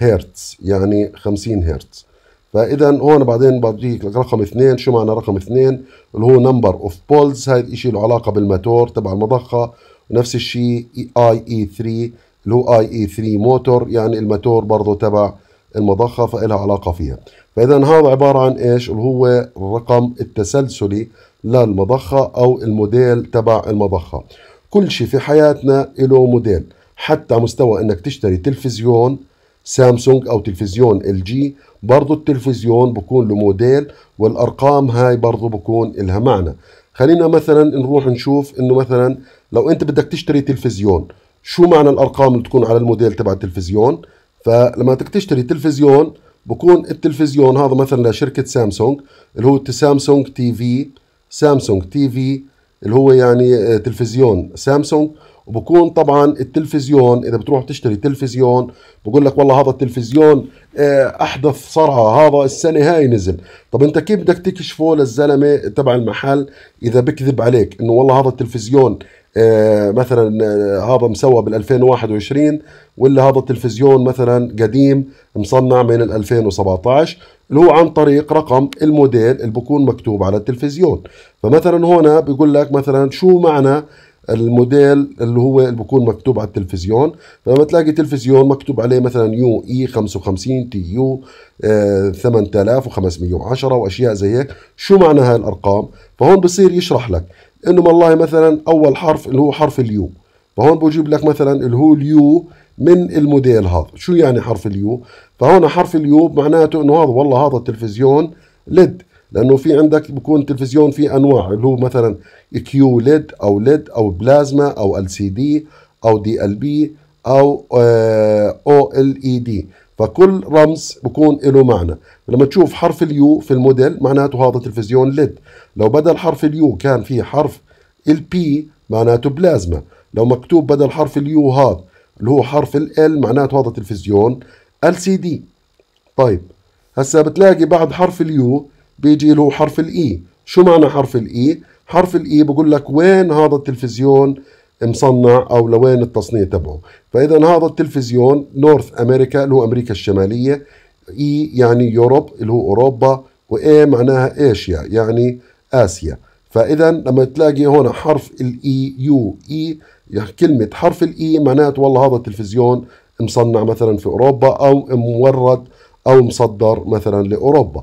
هرتز يعني 50 هرتز فاذا هون بعدين بعطيك رقم اثنين شو معنى رقم اثنين اللي هو نمبر اوف بولز هاي الشيء له علاقه بالماتور تبع المضخه ونفس الشيء اي اي 3 اللي هو اي اي 3 موتور يعني الماتور برضه تبع المضخه فإلها علاقه فيها فاذا هذا عباره عن ايش اللي هو الرقم التسلسلي للمضخه او الموديل تبع المضخه كل شيء في حياتنا له موديل حتى مستوى انك تشتري تلفزيون سامسونج او تلفزيون ال جي برضه التلفزيون بكون له موديل والارقام هاي برضه بكون لها معنى خلينا مثلا نروح نشوف انه مثلا لو انت بدك تشتري تلفزيون شو معنى الارقام اللي تكون على الموديل تبع التلفزيون فلما بدك تشتري تلفزيون بكون التلفزيون هذا مثلا لشركه سامسونج اللي هو سامسونج تي في سامسونج تي في اللي هو يعني آه، تلفزيون سامسونج وبكون طبعا التلفزيون اذا بتروح تشتري تلفزيون بقول لك والله هذا التلفزيون آه، احدث صرعه هذا السنه هاي نزل طب انت كيف بدك تكشفه للزلمه تبع المحل اذا بكذب عليك انه والله هذا التلفزيون آه، مثلا آه، هذا مسوى بال 2021 ولا هذا التلفزيون مثلا قديم مصنع من ال 2017 اللي هو عن طريق رقم الموديل اللي بكون مكتوب على التلفزيون فمثلا هنا بيقول لك مثلا شو معنى الموديل اللي هو اللي بكون مكتوب على التلفزيون فلما تلاقي تلفزيون مكتوب عليه مثلا يو اي 55 تي يو 8510 آه، واشياء زي هيك شو معنى هاي الارقام فهون بصير يشرح لك انه والله مثلا اول حرف اللي هو حرف اليو فهون بجيب لك مثلا اللي هو اليو من الموديل هذا شو يعني حرف اليو فهون حرف اليو معناته انه هذا والله هذا التلفزيون ليد لانه في عندك بكون تلفزيون في انواع اللي هو مثلا كيو ليد او ليد او بلازما او ال سي دي او دي ال بي او آه، او ال اي دي فكل رمز بكون له معنى لما تشوف حرف اليو في الموديل معناته هذا تلفزيون ليد لو بدل حرف اليو كان في حرف ال بي معناته بلازما لو مكتوب بدل حرف اليو هذا اللي هو حرف ال معناته هذا تلفزيون ال سي دي طيب هسا بتلاقي بعد حرف اليو بيجي له حرف الاي e. شو معنى حرف الاي e؟ حرف الاي e بقول لك وين هذا التلفزيون مصنع او لوين التصنيع تبعه فاذا هذا التلفزيون نورث امريكا اللي هو امريكا الشماليه اي يعني يوروب اللي هو اوروبا واي معناها ايشيا يعني اسيا فاذا لما تلاقي هون حرف الاي يو اي كلمه حرف الاي معناته والله هذا التلفزيون مصنع مثلا في اوروبا او مورد او مصدر مثلا لاوروبا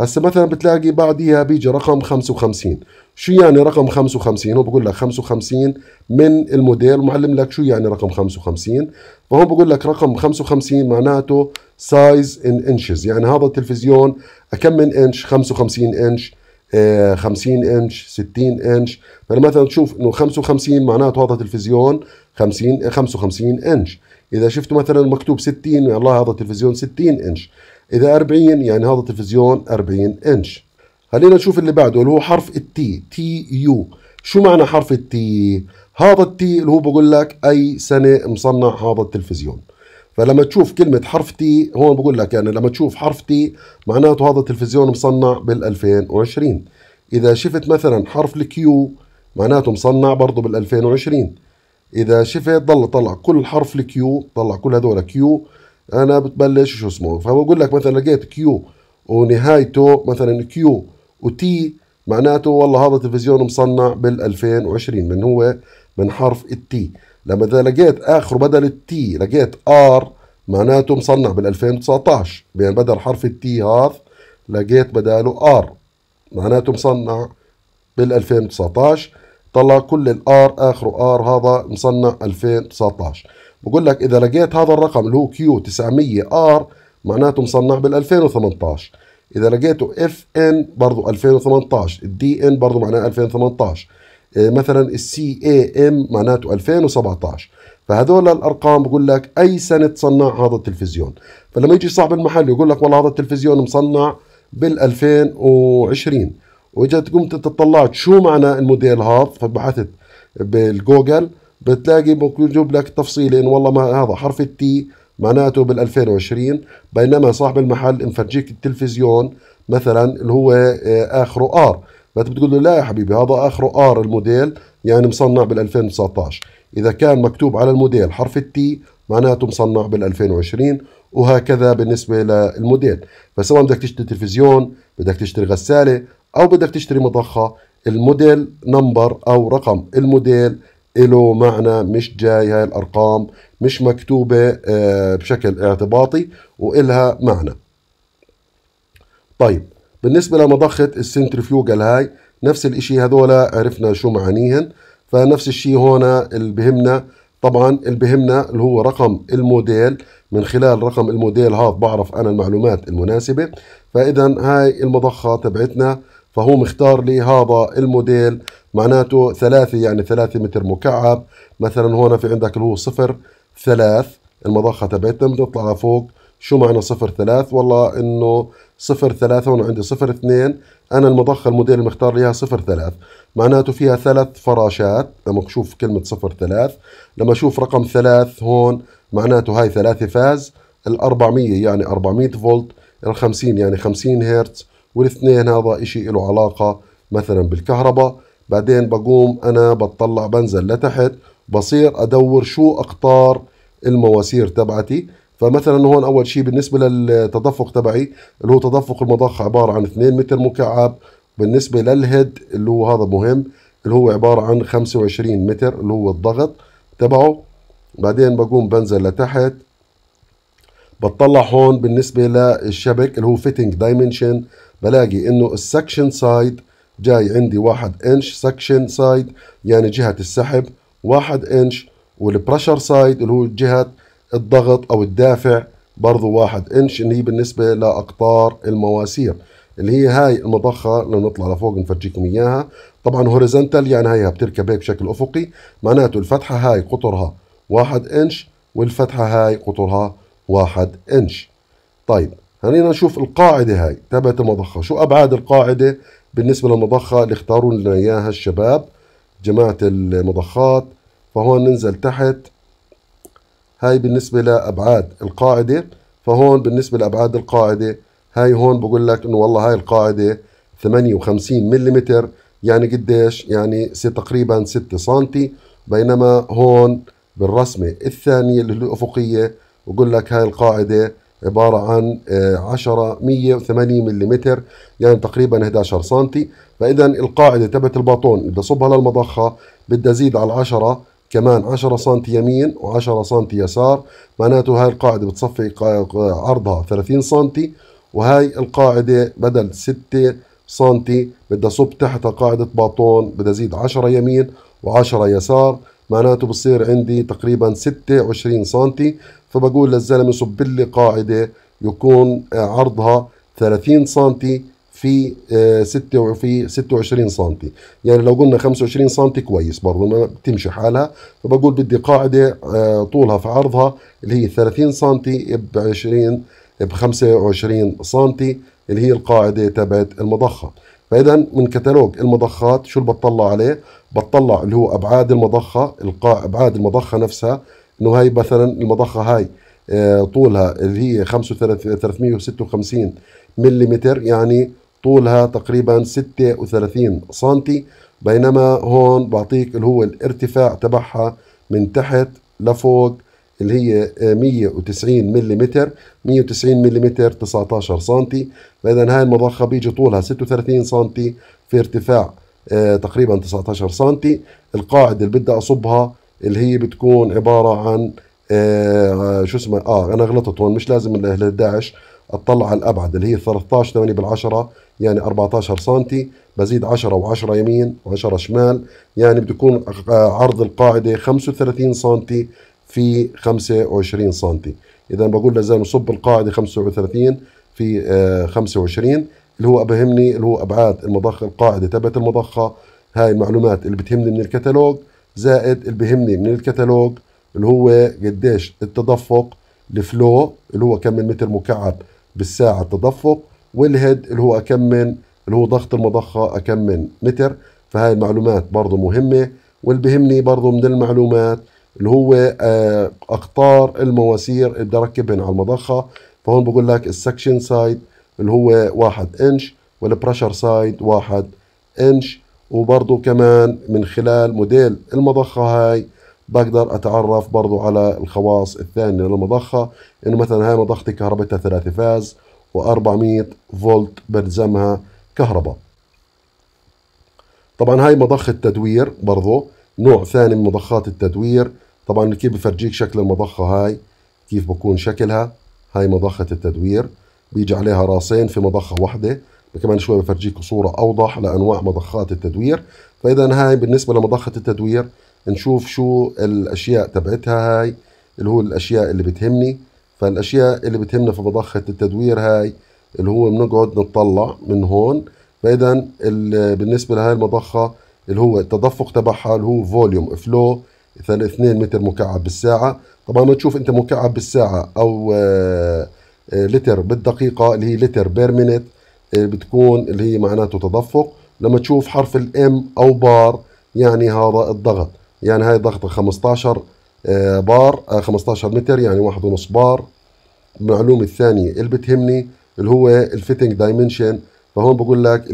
هسه مثلا بتلاقي بعديها بيجي رقم 55 شو يعني رقم 55 هو بقول لك 55 من الموديل معلم لك شو يعني رقم 55 فهو بقول لك رقم 55 معناته سايز ان انشز يعني هذا التلفزيون كم من انش 55 انش 50 انش 60 انش مثلا تشوف انه 55 معناته هذا التلفزيون 50 55 انش اذا شفته مثلا مكتوب 60 الله هذا التلفزيون 60 انش إذا 40 يعني هذا تلفزيون 40 إنش خلينا نشوف اللي بعده اللي هو حرف التي تي يو شو معنى حرف التي هذا التي اللي هو بقول لك أي سنة مصنع هذا التلفزيون فلما تشوف كلمة حرف تي هون بقول لك يعني لما تشوف حرف تي معناته هذا التلفزيون مصنع بال 2020 إذا شفت مثلا حرف الكيو معناته مصنع برضه بال 2020 إذا شفت ضل طلع كل حرف الكيو طلع كل هذول كيو انا بتبلش شو اسمه فبقول لك مثلا لقيت كيو ونهايته مثلا كيو وتي معناته والله هذا تلفزيون مصنع بال 2020 من هو من حرف التي لما اذا لقيت اخره بدل التي لقيت ار معناته مصنع بال 2019 بين بدل حرف التي هذا لقيت بداله ار معناته مصنع بال 2019 طلع كل الار اخره ار هذا مصنع 2019 بقول لك اذا لقيت هذا الرقم اللي هو كيو 900 ار معناته مصنع بال 2018 اذا لقيته اف ان برضه 2018 الدي ان برضه معناه 2018 آه، مثلا السي اي ام معناته 2017 فهذول الارقام بقول لك اي سنه صنع هذا التلفزيون فلما يجي صاحب المحل يقول لك والله هذا التلفزيون مصنع بال 2020 واجت قمت تطلعت شو معنى الموديل هذا فبحثت بالجوجل بتلاقي بجيب لك تفصيلين والله ما هذا حرف التي معناته بال 2020 بينما صاحب المحل مفرجيك التلفزيون مثلا اللي هو آه، اخره ار فانت بتقول له لا يا حبيبي هذا اخره ار الموديل يعني مصنع بال 2019 اذا كان مكتوب على الموديل حرف التي معناته مصنع بال 2020 وهكذا بالنسبه للموديل فسواء بدك تشتري تلفزيون بدك تشتري غساله او بدك تشتري مضخه الموديل نمبر او رقم الموديل له معنى مش جاي هاي الأرقام مش مكتوبة آه، بشكل اعتباطي وإلها معنى طيب بالنسبة لمضخة السنترفيوجال هاي نفس الإشي هذولا عرفنا شو معانيهن فنفس الشيء هون اللي بهمنا طبعا اللي بهمنا اللي هو رقم الموديل من خلال رقم الموديل هذا بعرف أنا المعلومات المناسبة فإذا هاي المضخة تبعتنا فهو مختار لي هذا الموديل معناته ثلاثة يعني ثلاثة متر مكعب مثلا هون في عندك اللي هو صفر ثلاث المضخة تبعتنا بنطلع لفوق شو معنى صفر ثلاث والله انه صفر ثلاثة هون عندي صفر اثنين انا المضخة الموديل المختار ليها صفر ثلاث معناته فيها ثلاث فراشات لما اشوف كلمة صفر ثلاث لما اشوف رقم ثلاث هون معناته هاي ثلاثة فاز 400 يعني 400 فولت 50 يعني 50 هرتز والاثنين هذا اشي له علاقة مثلا بالكهرباء بعدين بقوم أنا بطلع بنزل لتحت بصير أدور شو أقطار المواسير تبعتي فمثلا هون أول شيء بالنسبة للتدفق تبعي اللي هو تدفق المضخ عبارة عن 2 متر مكعب بالنسبة للهيد اللي هو هذا مهم اللي هو عبارة عن 25 متر اللي هو الضغط تبعه بعدين بقوم بنزل لتحت بطلع هون بالنسبة للشبك اللي هو فيتنج دايمنشن بلاقي انه السكشن سايد جاي عندي 1 انش سكشن سايد يعني جهه السحب 1 انش والبرشر سايد اللي هو جهه الضغط او الدافع برضو 1 انش اللي هي بالنسبه لاقطار المواسير اللي هي هاي المضخه لو نطلع لفوق نفرجيكم اياها طبعا هوريزنتال يعني هيها بتركب هيك بشكل افقي معناته الفتحه هاي قطرها 1 انش والفتحه هاي قطرها 1 انش طيب خلينا نشوف القاعده هاي تبعت المضخه شو ابعاد القاعده بالنسبة للمضخة اللي اختاروا لنا إياها الشباب جماعة المضخات فهون ننزل تحت هاي بالنسبة لأبعاد القاعدة فهون بالنسبة لأبعاد القاعدة هاي هون بقول لك إنه والله هاي القاعدة 58 ملم يعني قديش يعني تقريبا 6 سم بينما هون بالرسمة الثانية اللي هي الأفقية بقول لك هاي القاعدة عبارة عن 10 180 ملم يعني تقريبا 11 سم فإذا القاعدة تبعت الباطون بدي أصبها للمضخة بدي أزيد على 10 كمان 10 سم يمين و10 سم يسار معناته هاي القاعدة بتصفي عرضها 30 سم وهاي القاعدة بدل 6 سم بدي أصب تحتها قاعدة باطون بدي أزيد 10 يمين و10 يسار معناته بصير عندي تقريبا 26 سم فبقول للزلمه صب لي قاعده يكون آه، عرضها 30 سم في 6 وفي 26 سم يعني لو قلنا 25 سم كويس برضه بتمشي حالها فبقول بدي قاعده آه، طولها في عرضها اللي هي 30 سم ب 20 ب 25 سم اللي هي القاعده تبعت المضخه فاذا من كتالوج المضخات شو اللي بطلع عليه بطلع اللي هو ابعاد المضخه ابعاد المضخه نفسها انه هاي مثلا المضخه هاي آه، طولها اللي هي 356 ملم يعني طولها تقريبا 36 سم بينما هون بعطيك اللي هو الارتفاع تبعها من تحت لفوق اللي هي 190 ملم 190 ملم 19 سم فاذا هاي المضخه بيجي طولها 36 سم في ارتفاع آه، تقريبا 19 سم القاعده اللي بدي اصبها اللي هي بتكون عباره عن آه شو اسمه اه انا غلطت هون مش لازم ال 11 اطلع على الابعد اللي هي 13 8 بالعشرة يعني 14 سم بزيد 10 و10 يمين و10 شمال يعني بتكون آه، عرض القاعده 35 سم في 25 سم اذا بقول لازم نصب القاعده 35 في آه 25 اللي هو بهمني اللي هو ابعاد المضخه القاعده تبعت المضخه هاي المعلومات اللي بتهمني من الكتالوج زائد اللي بيهمني من الكتالوج اللي هو قديش التدفق الفلو اللي هو كم من متر مكعب بالساعة التدفق والهيد اللي هو كم من اللي هو ضغط المضخة كم من متر فهاي المعلومات برضه مهمة واللي بيهمني برضه من المعلومات اللي هو آه، أقطار المواسير اللي بدي أركبهن على المضخة فهون بقول لك السكشن سايد اللي هو واحد إنش والبرشر سايد واحد إنش وبرضو كمان من خلال موديل المضخة هاي بقدر اتعرف برضو على الخواص الثانية للمضخة انه مثلا هاي مضختي كهربتها ثلاثة فاز و400 فولت بلزمها كهرباء طبعا هاي مضخة تدوير برضو نوع ثاني من مضخات التدوير طبعا كيف بفرجيك شكل المضخة هاي كيف بكون شكلها هاي مضخة التدوير بيجي عليها راسين في مضخة واحدة كمان شوي بفرجيكم صورة أوضح لأنواع مضخات التدوير فإذا هاي بالنسبة لمضخة التدوير نشوف شو الأشياء تبعتها هاي اللي هو الأشياء اللي بتهمني فالأشياء اللي بتهمنا في مضخة التدوير هاي اللي هو بنقعد نطلع من هون فإذا بالنسبة لهاي المضخة اللي هو التدفق تبعها اللي هو فوليوم فلو 2 متر مكعب بالساعة طبعا ما تشوف أنت مكعب بالساعة أو آه، آه، لتر بالدقيقة اللي هي لتر بير مينت بتكون اللي هي معناته تدفق لما تشوف حرف الام او بار يعني هذا الضغط يعني هاي ضغطة آه، 15 بار 15 آه، متر يعني واحد ونص بار المعلومة الثانية اللي بتهمني اللي هو الفيتنج دايمنشن فهون بقول لك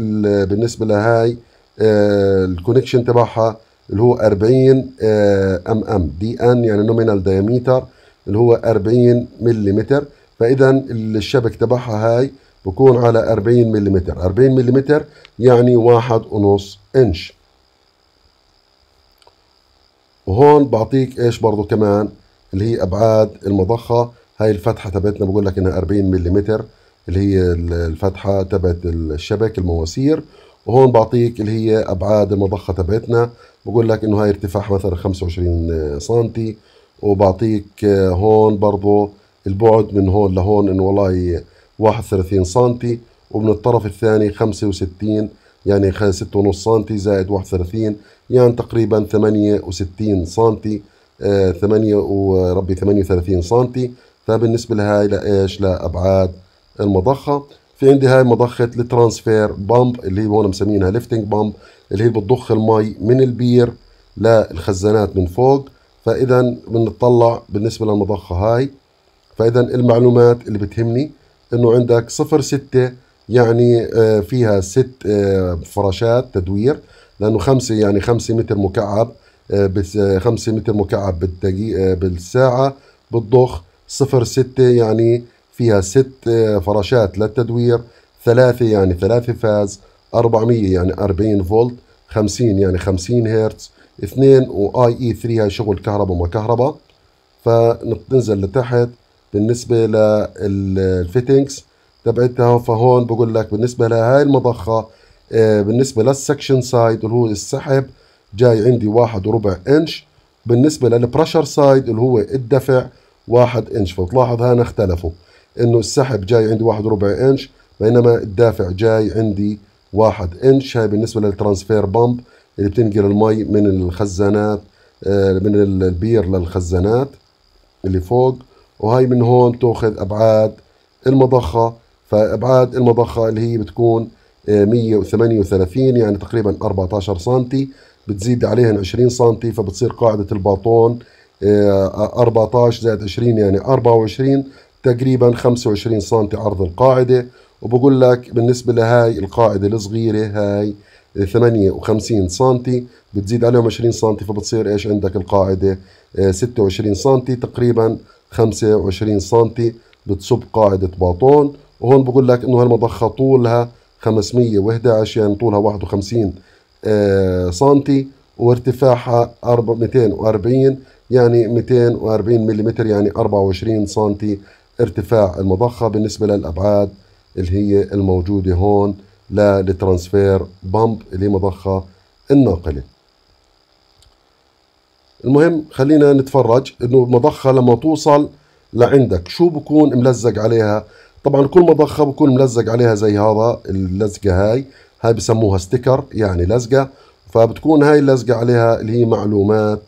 بالنسبة لهاي آه، الكونكشن تبعها اللي هو 40 ام ام دي ان يعني نومينال دايمتر اللي هو 40 متر فاذا الشبك تبعها هاي بكون على 40 ملم 40 ملم يعني واحد ونص انش وهون بعطيك ايش برضو كمان اللي هي ابعاد المضخه هاي الفتحه تبعتنا بقول لك انها 40 ملم اللي هي الفتحه تبعت الشبك المواسير وهون بعطيك اللي هي ابعاد المضخه تبعتنا بقول لك انه هاي ارتفاعها مثلا 25 سم وبعطيك هون برضو البعد من هون لهون انه والله 31 سم ومن الطرف الثاني 65 يعني 6.5 سم زائد 31 يعني تقريبا 68 سم 8 وربي 38 سم فبالنسبة لهاي لإيش لأبعاد المضخة في عندي هاي مضخة الترانسفير بامب اللي هي هون مسمينها ليفتنج بامب اللي هي بتضخ المي من البير للخزانات من فوق فإذا بنطلع بالنسبة للمضخة هاي فإذا المعلومات اللي بتهمني انه عندك صفر ستة يعني آه، فيها ست آه، فراشات تدوير لانه خمسة يعني خمسة متر مكعب آه، خمسة متر مكعب بالدقيقة بالساعة بالضخ صفر ستة يعني فيها ست فراشات للتدوير ثلاثة يعني ثلاثة فاز أربعمية يعني أربعين فولت خمسين يعني خمسين هرتز اثنين واي اي ثري هي شغل كهرباء وما كهرباء فننزل لتحت بالنسبه للفيتنجز تبعتها فهون بقول لك بالنسبه لهاي المضخه آه، بالنسبه للسكشن سايد اللي هو السحب جاي عندي واحد وربع انش بالنسبه للبرشر سايد اللي هو الدفع واحد انش فتلاحظ هنا اختلفوا انه السحب جاي عندي واحد وربع انش بينما الدافع جاي عندي واحد انش هاي بالنسبه للترانسفير بامب اللي بتنقل المي من الخزانات آه، من البير للخزانات اللي فوق وهي من هون تأخذ أبعاد المضخة فأبعاد المضخة اللي هي بتكون 138 آه، يعني تقريبا 14 سم بتزيد عليهن 20 سم فبتصير قاعدة الباطون 14 آه، زائد 20 يعني 24 تقريبا 25 سم عرض القاعدة وبقول لك بالنسبة لهاي القاعدة الصغيرة هاي 58 آه، سم بتزيد عليهم 20 سم فبتصير ايش عندك القاعدة 26 سم تقريبا 25 سم بتصب قاعدة باطون وهون بقول لك انه هالمضخة طولها 511 يعني طولها 51 آه، سم وارتفاعها 240 يعني 240 ملم يعني 24 سم ارتفاع المضخة بالنسبة للأبعاد اللي هي الموجودة هون للترانسفير بامب اللي هي مضخة الناقلة المهم خلينا نتفرج انه المضخه لما توصل لعندك شو بكون ملزق عليها طبعا كل مضخه بكون ملزق عليها زي هذا اللزقه هاي هاي بسموها ستيكر يعني لزقه فبتكون هاي اللزقه عليها اللي هي معلومات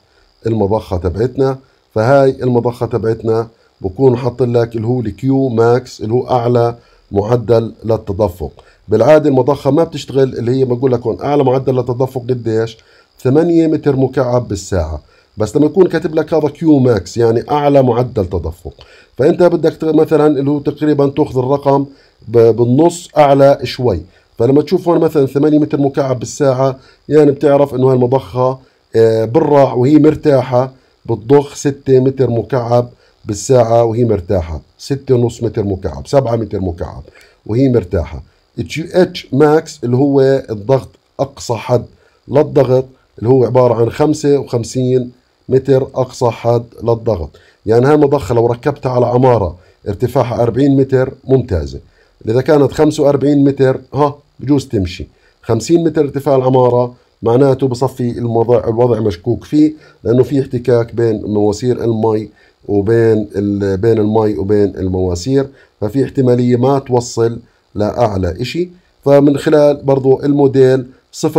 المضخه تبعتنا فهاي المضخه تبعتنا بكون حاط لك اللي هو الكيو ماكس اللي هو اعلى معدل للتدفق بالعاده المضخه ما بتشتغل اللي هي بقول لك هون اعلى معدل للتدفق قديش 8 متر مكعب بالساعه بس لما يكون كاتب لك هذا كيو ماكس يعني اعلى معدل تدفق فانت بدك مثلا اللي هو تقريبا تاخذ الرقم بالنص اعلى شوي فلما تشوف هون مثلا 8 متر مكعب بالساعه يعني بتعرف انه هالمضخه آه، بالراع وهي مرتاحه بتضخ 6 متر مكعب بالساعة وهي مرتاحة 6.5 متر مكعب 7 متر مكعب وهي مرتاحة اتش اتش ماكس اللي هو الضغط أقصى حد للضغط اللي هو عبارة عن 55 متر أقصى حد للضغط يعني هاي المضخة لو ركبتها على عمارة ارتفاعها 40 متر ممتازة إذا كانت 45 متر ها بجوز تمشي 50 متر ارتفاع العمارة معناته بصفي الوضع, الوضع مشكوك فيه لأنه في احتكاك بين مواسير المي وبين بين المي وبين المواسير ففي احتمالية ما توصل لأعلى شيء فمن خلال برضو الموديل 0.5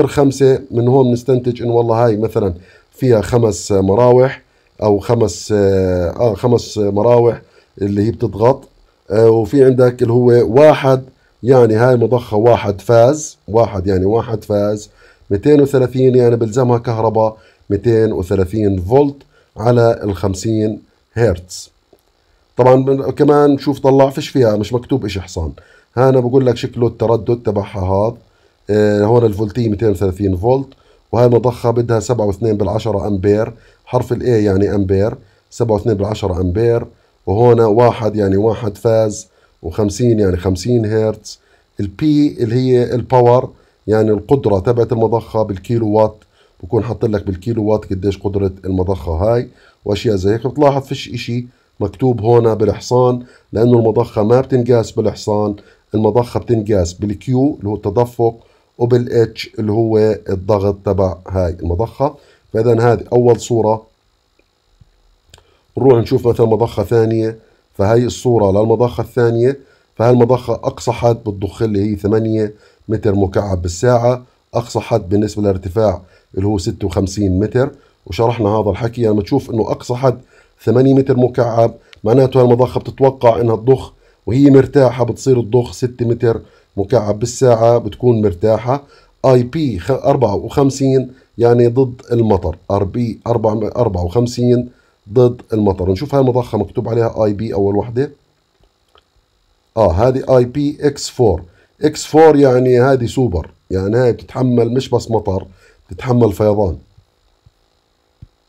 من هون بنستنتج إنه والله هاي مثلا فيها خمس مراوح او خمس اه, آه، خمس مراوح اللي هي بتضغط آه، وفي عندك اللي هو واحد يعني هاي مضخة واحد فاز واحد يعني واحد فاز 230 يعني بلزمها كهرباء 230 فولت على ال 50 هرتز طبعا كمان شوف طلع فيش فيها مش مكتوب ايش حصان هنا بقول لك شكله التردد تبعها هذا آه، هون الفولتية 230 فولت وهي المضخة بدها 7.2 بالعشرة أمبير حرف الـ A يعني أمبير 7.2 بالعشرة أمبير وهنا واحد يعني واحد فاز و50 يعني 50 هرتز P اللي هي الباور يعني القدرة تبعت المضخة بالكيلو وات بكون حاط لك بالكيلو وات قديش قدرة المضخة هاي وأشياء زي هيك بتلاحظ فيش إشي مكتوب هنا بالحصان لأنه المضخة ما بتنقاس بالحصان المضخة بتنقاس بالكيو اللي هو التدفق وبال اتش اللي هو الضغط تبع هاي المضخه فاذا هذه اول صوره نروح نشوف مثلا مضخه ثانيه فهي الصوره للمضخه الثانيه فهي المضخه اقصى حد بتضخ اللي هي 8 متر مكعب بالساعه اقصى حد بالنسبه للارتفاع اللي هو 56 متر وشرحنا هذا الحكي لما يعني تشوف انه اقصى حد 8 متر مكعب معناته المضخه بتتوقع انها تضخ وهي مرتاحه بتصير تضخ 6 متر مكعب بالساعة بتكون مرتاحة اي بي 54 يعني ضد المطر ار بي 54 ضد المطر نشوف هاي المضخة مكتوب عليها اي بي اول وحدة اه هذه اي بي اكس 4 اكس 4 يعني هذه سوبر يعني هاي بتتحمل مش بس مطر بتتحمل فيضان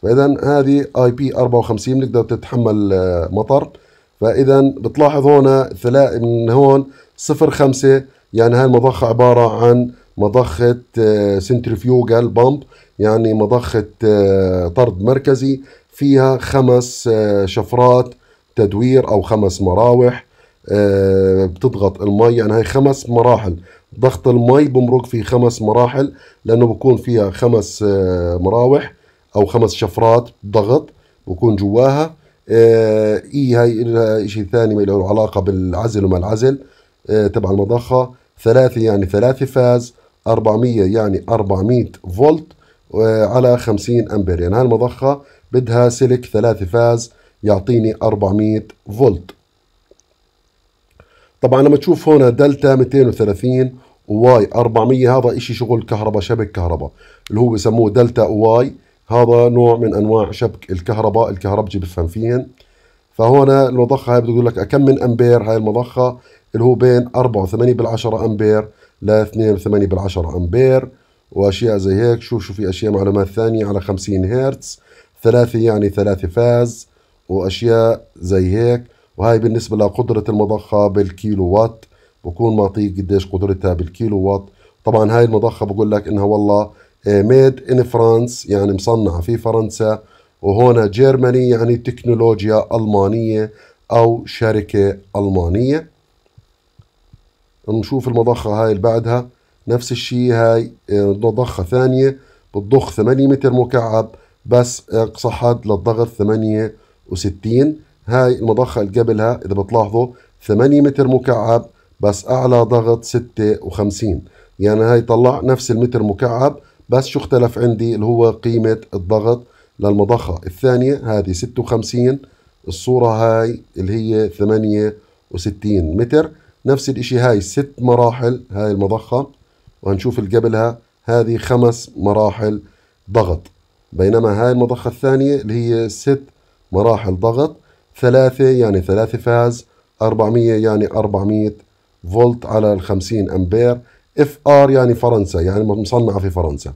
فاذا هذه اي بي 54 بتقدر تتحمل آه، مطر فاذا بتلاحظ هون من هون 05 يعني هاي المضخة عبارة عن مضخة آه، سنترفيوجال بامب يعني مضخة آه، طرد مركزي فيها خمس آه، شفرات تدوير أو خمس مراوح بتضغط المي يعني هاي خمس مراحل ضغط المي بمرق في خمس مراحل لأنه بكون فيها خمس مراوح أو خمس شفرات ضغط بكون جواها إي هاي إشي ثاني ما له علاقة بالعزل وما العزل آه، تبع المضخة ثلاثة يعني ثلاثة فاز 400 يعني 400 فولت آه، على 50 أمبير يعني هاي المضخة بدها سلك ثلاثة فاز يعطيني 400 فولت طبعا لما تشوف هنا دلتا 230 واي 400 هذا إشي شغل كهرباء شبك كهرباء اللي هو بسموه دلتا واي هذا نوع من أنواع شبك الكهرباء الكهربجي بفهم فيهن فهون المضخة هاي بتقول لك كم من أمبير هاي المضخة اللي هو بين 4.8 بالعشرة امبير ل 2.8 بالعشرة امبير واشياء زي هيك شوف شو في اشياء معلومات ثانيه على 50 هرتز ثلاثة يعني ثلاثة فاز واشياء زي هيك وهاي بالنسبه لقدره المضخه بالكيلو وات بكون معطيك قديش قدرتها بالكيلو وات طبعا هاي المضخه بقول لك انها والله ميد ان فرانس يعني مصنعه في فرنسا وهنا جيرماني يعني تكنولوجيا المانيه او شركه المانيه نشوف المضخة هاي اللي بعدها نفس الشيء هاي آه، مضخة ثانية بتضخ 8 متر مكعب بس اقصى حد للضغط 68 هاي المضخة اللي قبلها إذا بتلاحظوا 8 متر مكعب بس أعلى ضغط 56 يعني هاي طلع نفس المتر مكعب بس شو اختلف عندي اللي هو قيمة الضغط للمضخة الثانية هذه 56 الصورة هاي اللي هي 68 متر نفس الإشي هاي ست مراحل هاي المضخة وهنشوف اللي قبلها هذه خمس مراحل ضغط بينما هاي المضخة الثانية اللي هي ست مراحل ضغط ثلاثة يعني ثلاثة فاز 400 يعني 400 فولت على ال 50 أمبير اف ار يعني فرنسا يعني مصنعة في فرنسا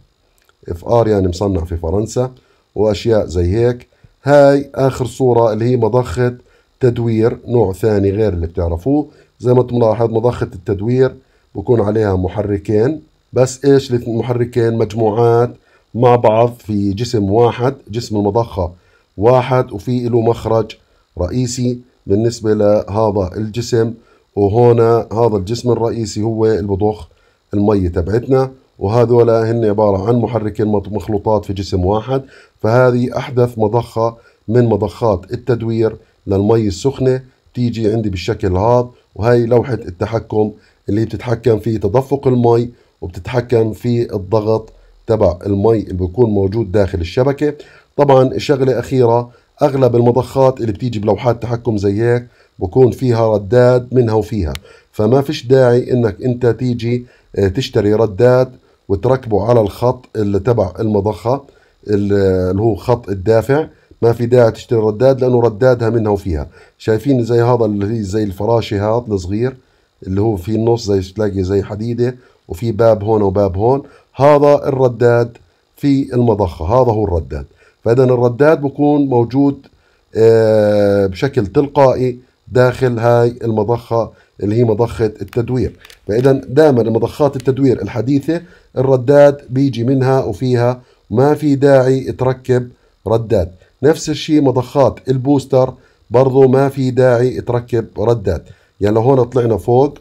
اف ار يعني مصنع في فرنسا واشياء زي هيك هاي اخر صورة اللي هي مضخة تدوير نوع ثاني غير اللي بتعرفوه زي ما انتم ملاحظ مضخة التدوير بكون عليها محركين بس ايش المحركين مجموعات مع بعض في جسم واحد جسم المضخة واحد وفي له مخرج رئيسي بالنسبة لهذا الجسم وهنا هذا الجسم الرئيسي هو البضخ المية تبعتنا وهذولا هن عبارة عن محركين مخلوطات في جسم واحد فهذه أحدث مضخة من مضخات التدوير للمي السخنة تيجي عندي بالشكل هذا وهي لوحة التحكم اللي بتتحكم في تدفق المي وبتتحكم في الضغط تبع المي اللي بيكون موجود داخل الشبكة طبعا شغلة أخيرة أغلب المضخات اللي بتيجي بلوحات تحكم زي هيك بكون فيها رداد منها وفيها فما فيش داعي انك انت تيجي آه، تشتري رداد وتركبه على الخط اللي تبع المضخة اللي هو خط الدافع ما في داعي تشتري رداد لانه ردادها منها وفيها شايفين زي هذا اللي زي الفراشه هذا الصغير اللي هو في النص زي تلاقي زي حديده وفي باب هون وباب هون هذا الرداد في المضخه هذا هو الرداد فاذا الرداد بكون موجود آه، بشكل تلقائي داخل هاي المضخه اللي هي مضخه التدوير فاذا دائما مضخات التدوير الحديثه الرداد بيجي منها وفيها ما في داعي تركب رداد نفس الشيء مضخات البوستر برضو ما في داعي تركب ردات يعني لهون طلعنا فوق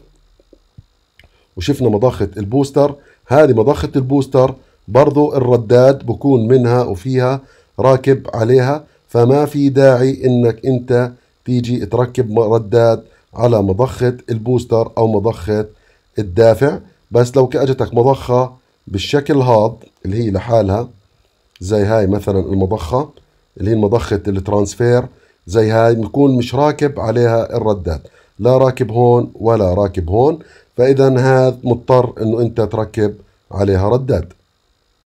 وشفنا مضخة البوستر هذه مضخة البوستر برضو الرداد بكون منها وفيها راكب عليها فما في داعي انك انت تيجي تركب رداد على مضخة البوستر او مضخة الدافع بس لو اجتك مضخة بالشكل هذا اللي هي لحالها زي هاي مثلا المضخة اللي هي مضخة الترانسفير زي هاي بنكون مش راكب عليها الردات لا راكب هون ولا راكب هون فإذا هذا مضطر أنه أنت تركب عليها ردات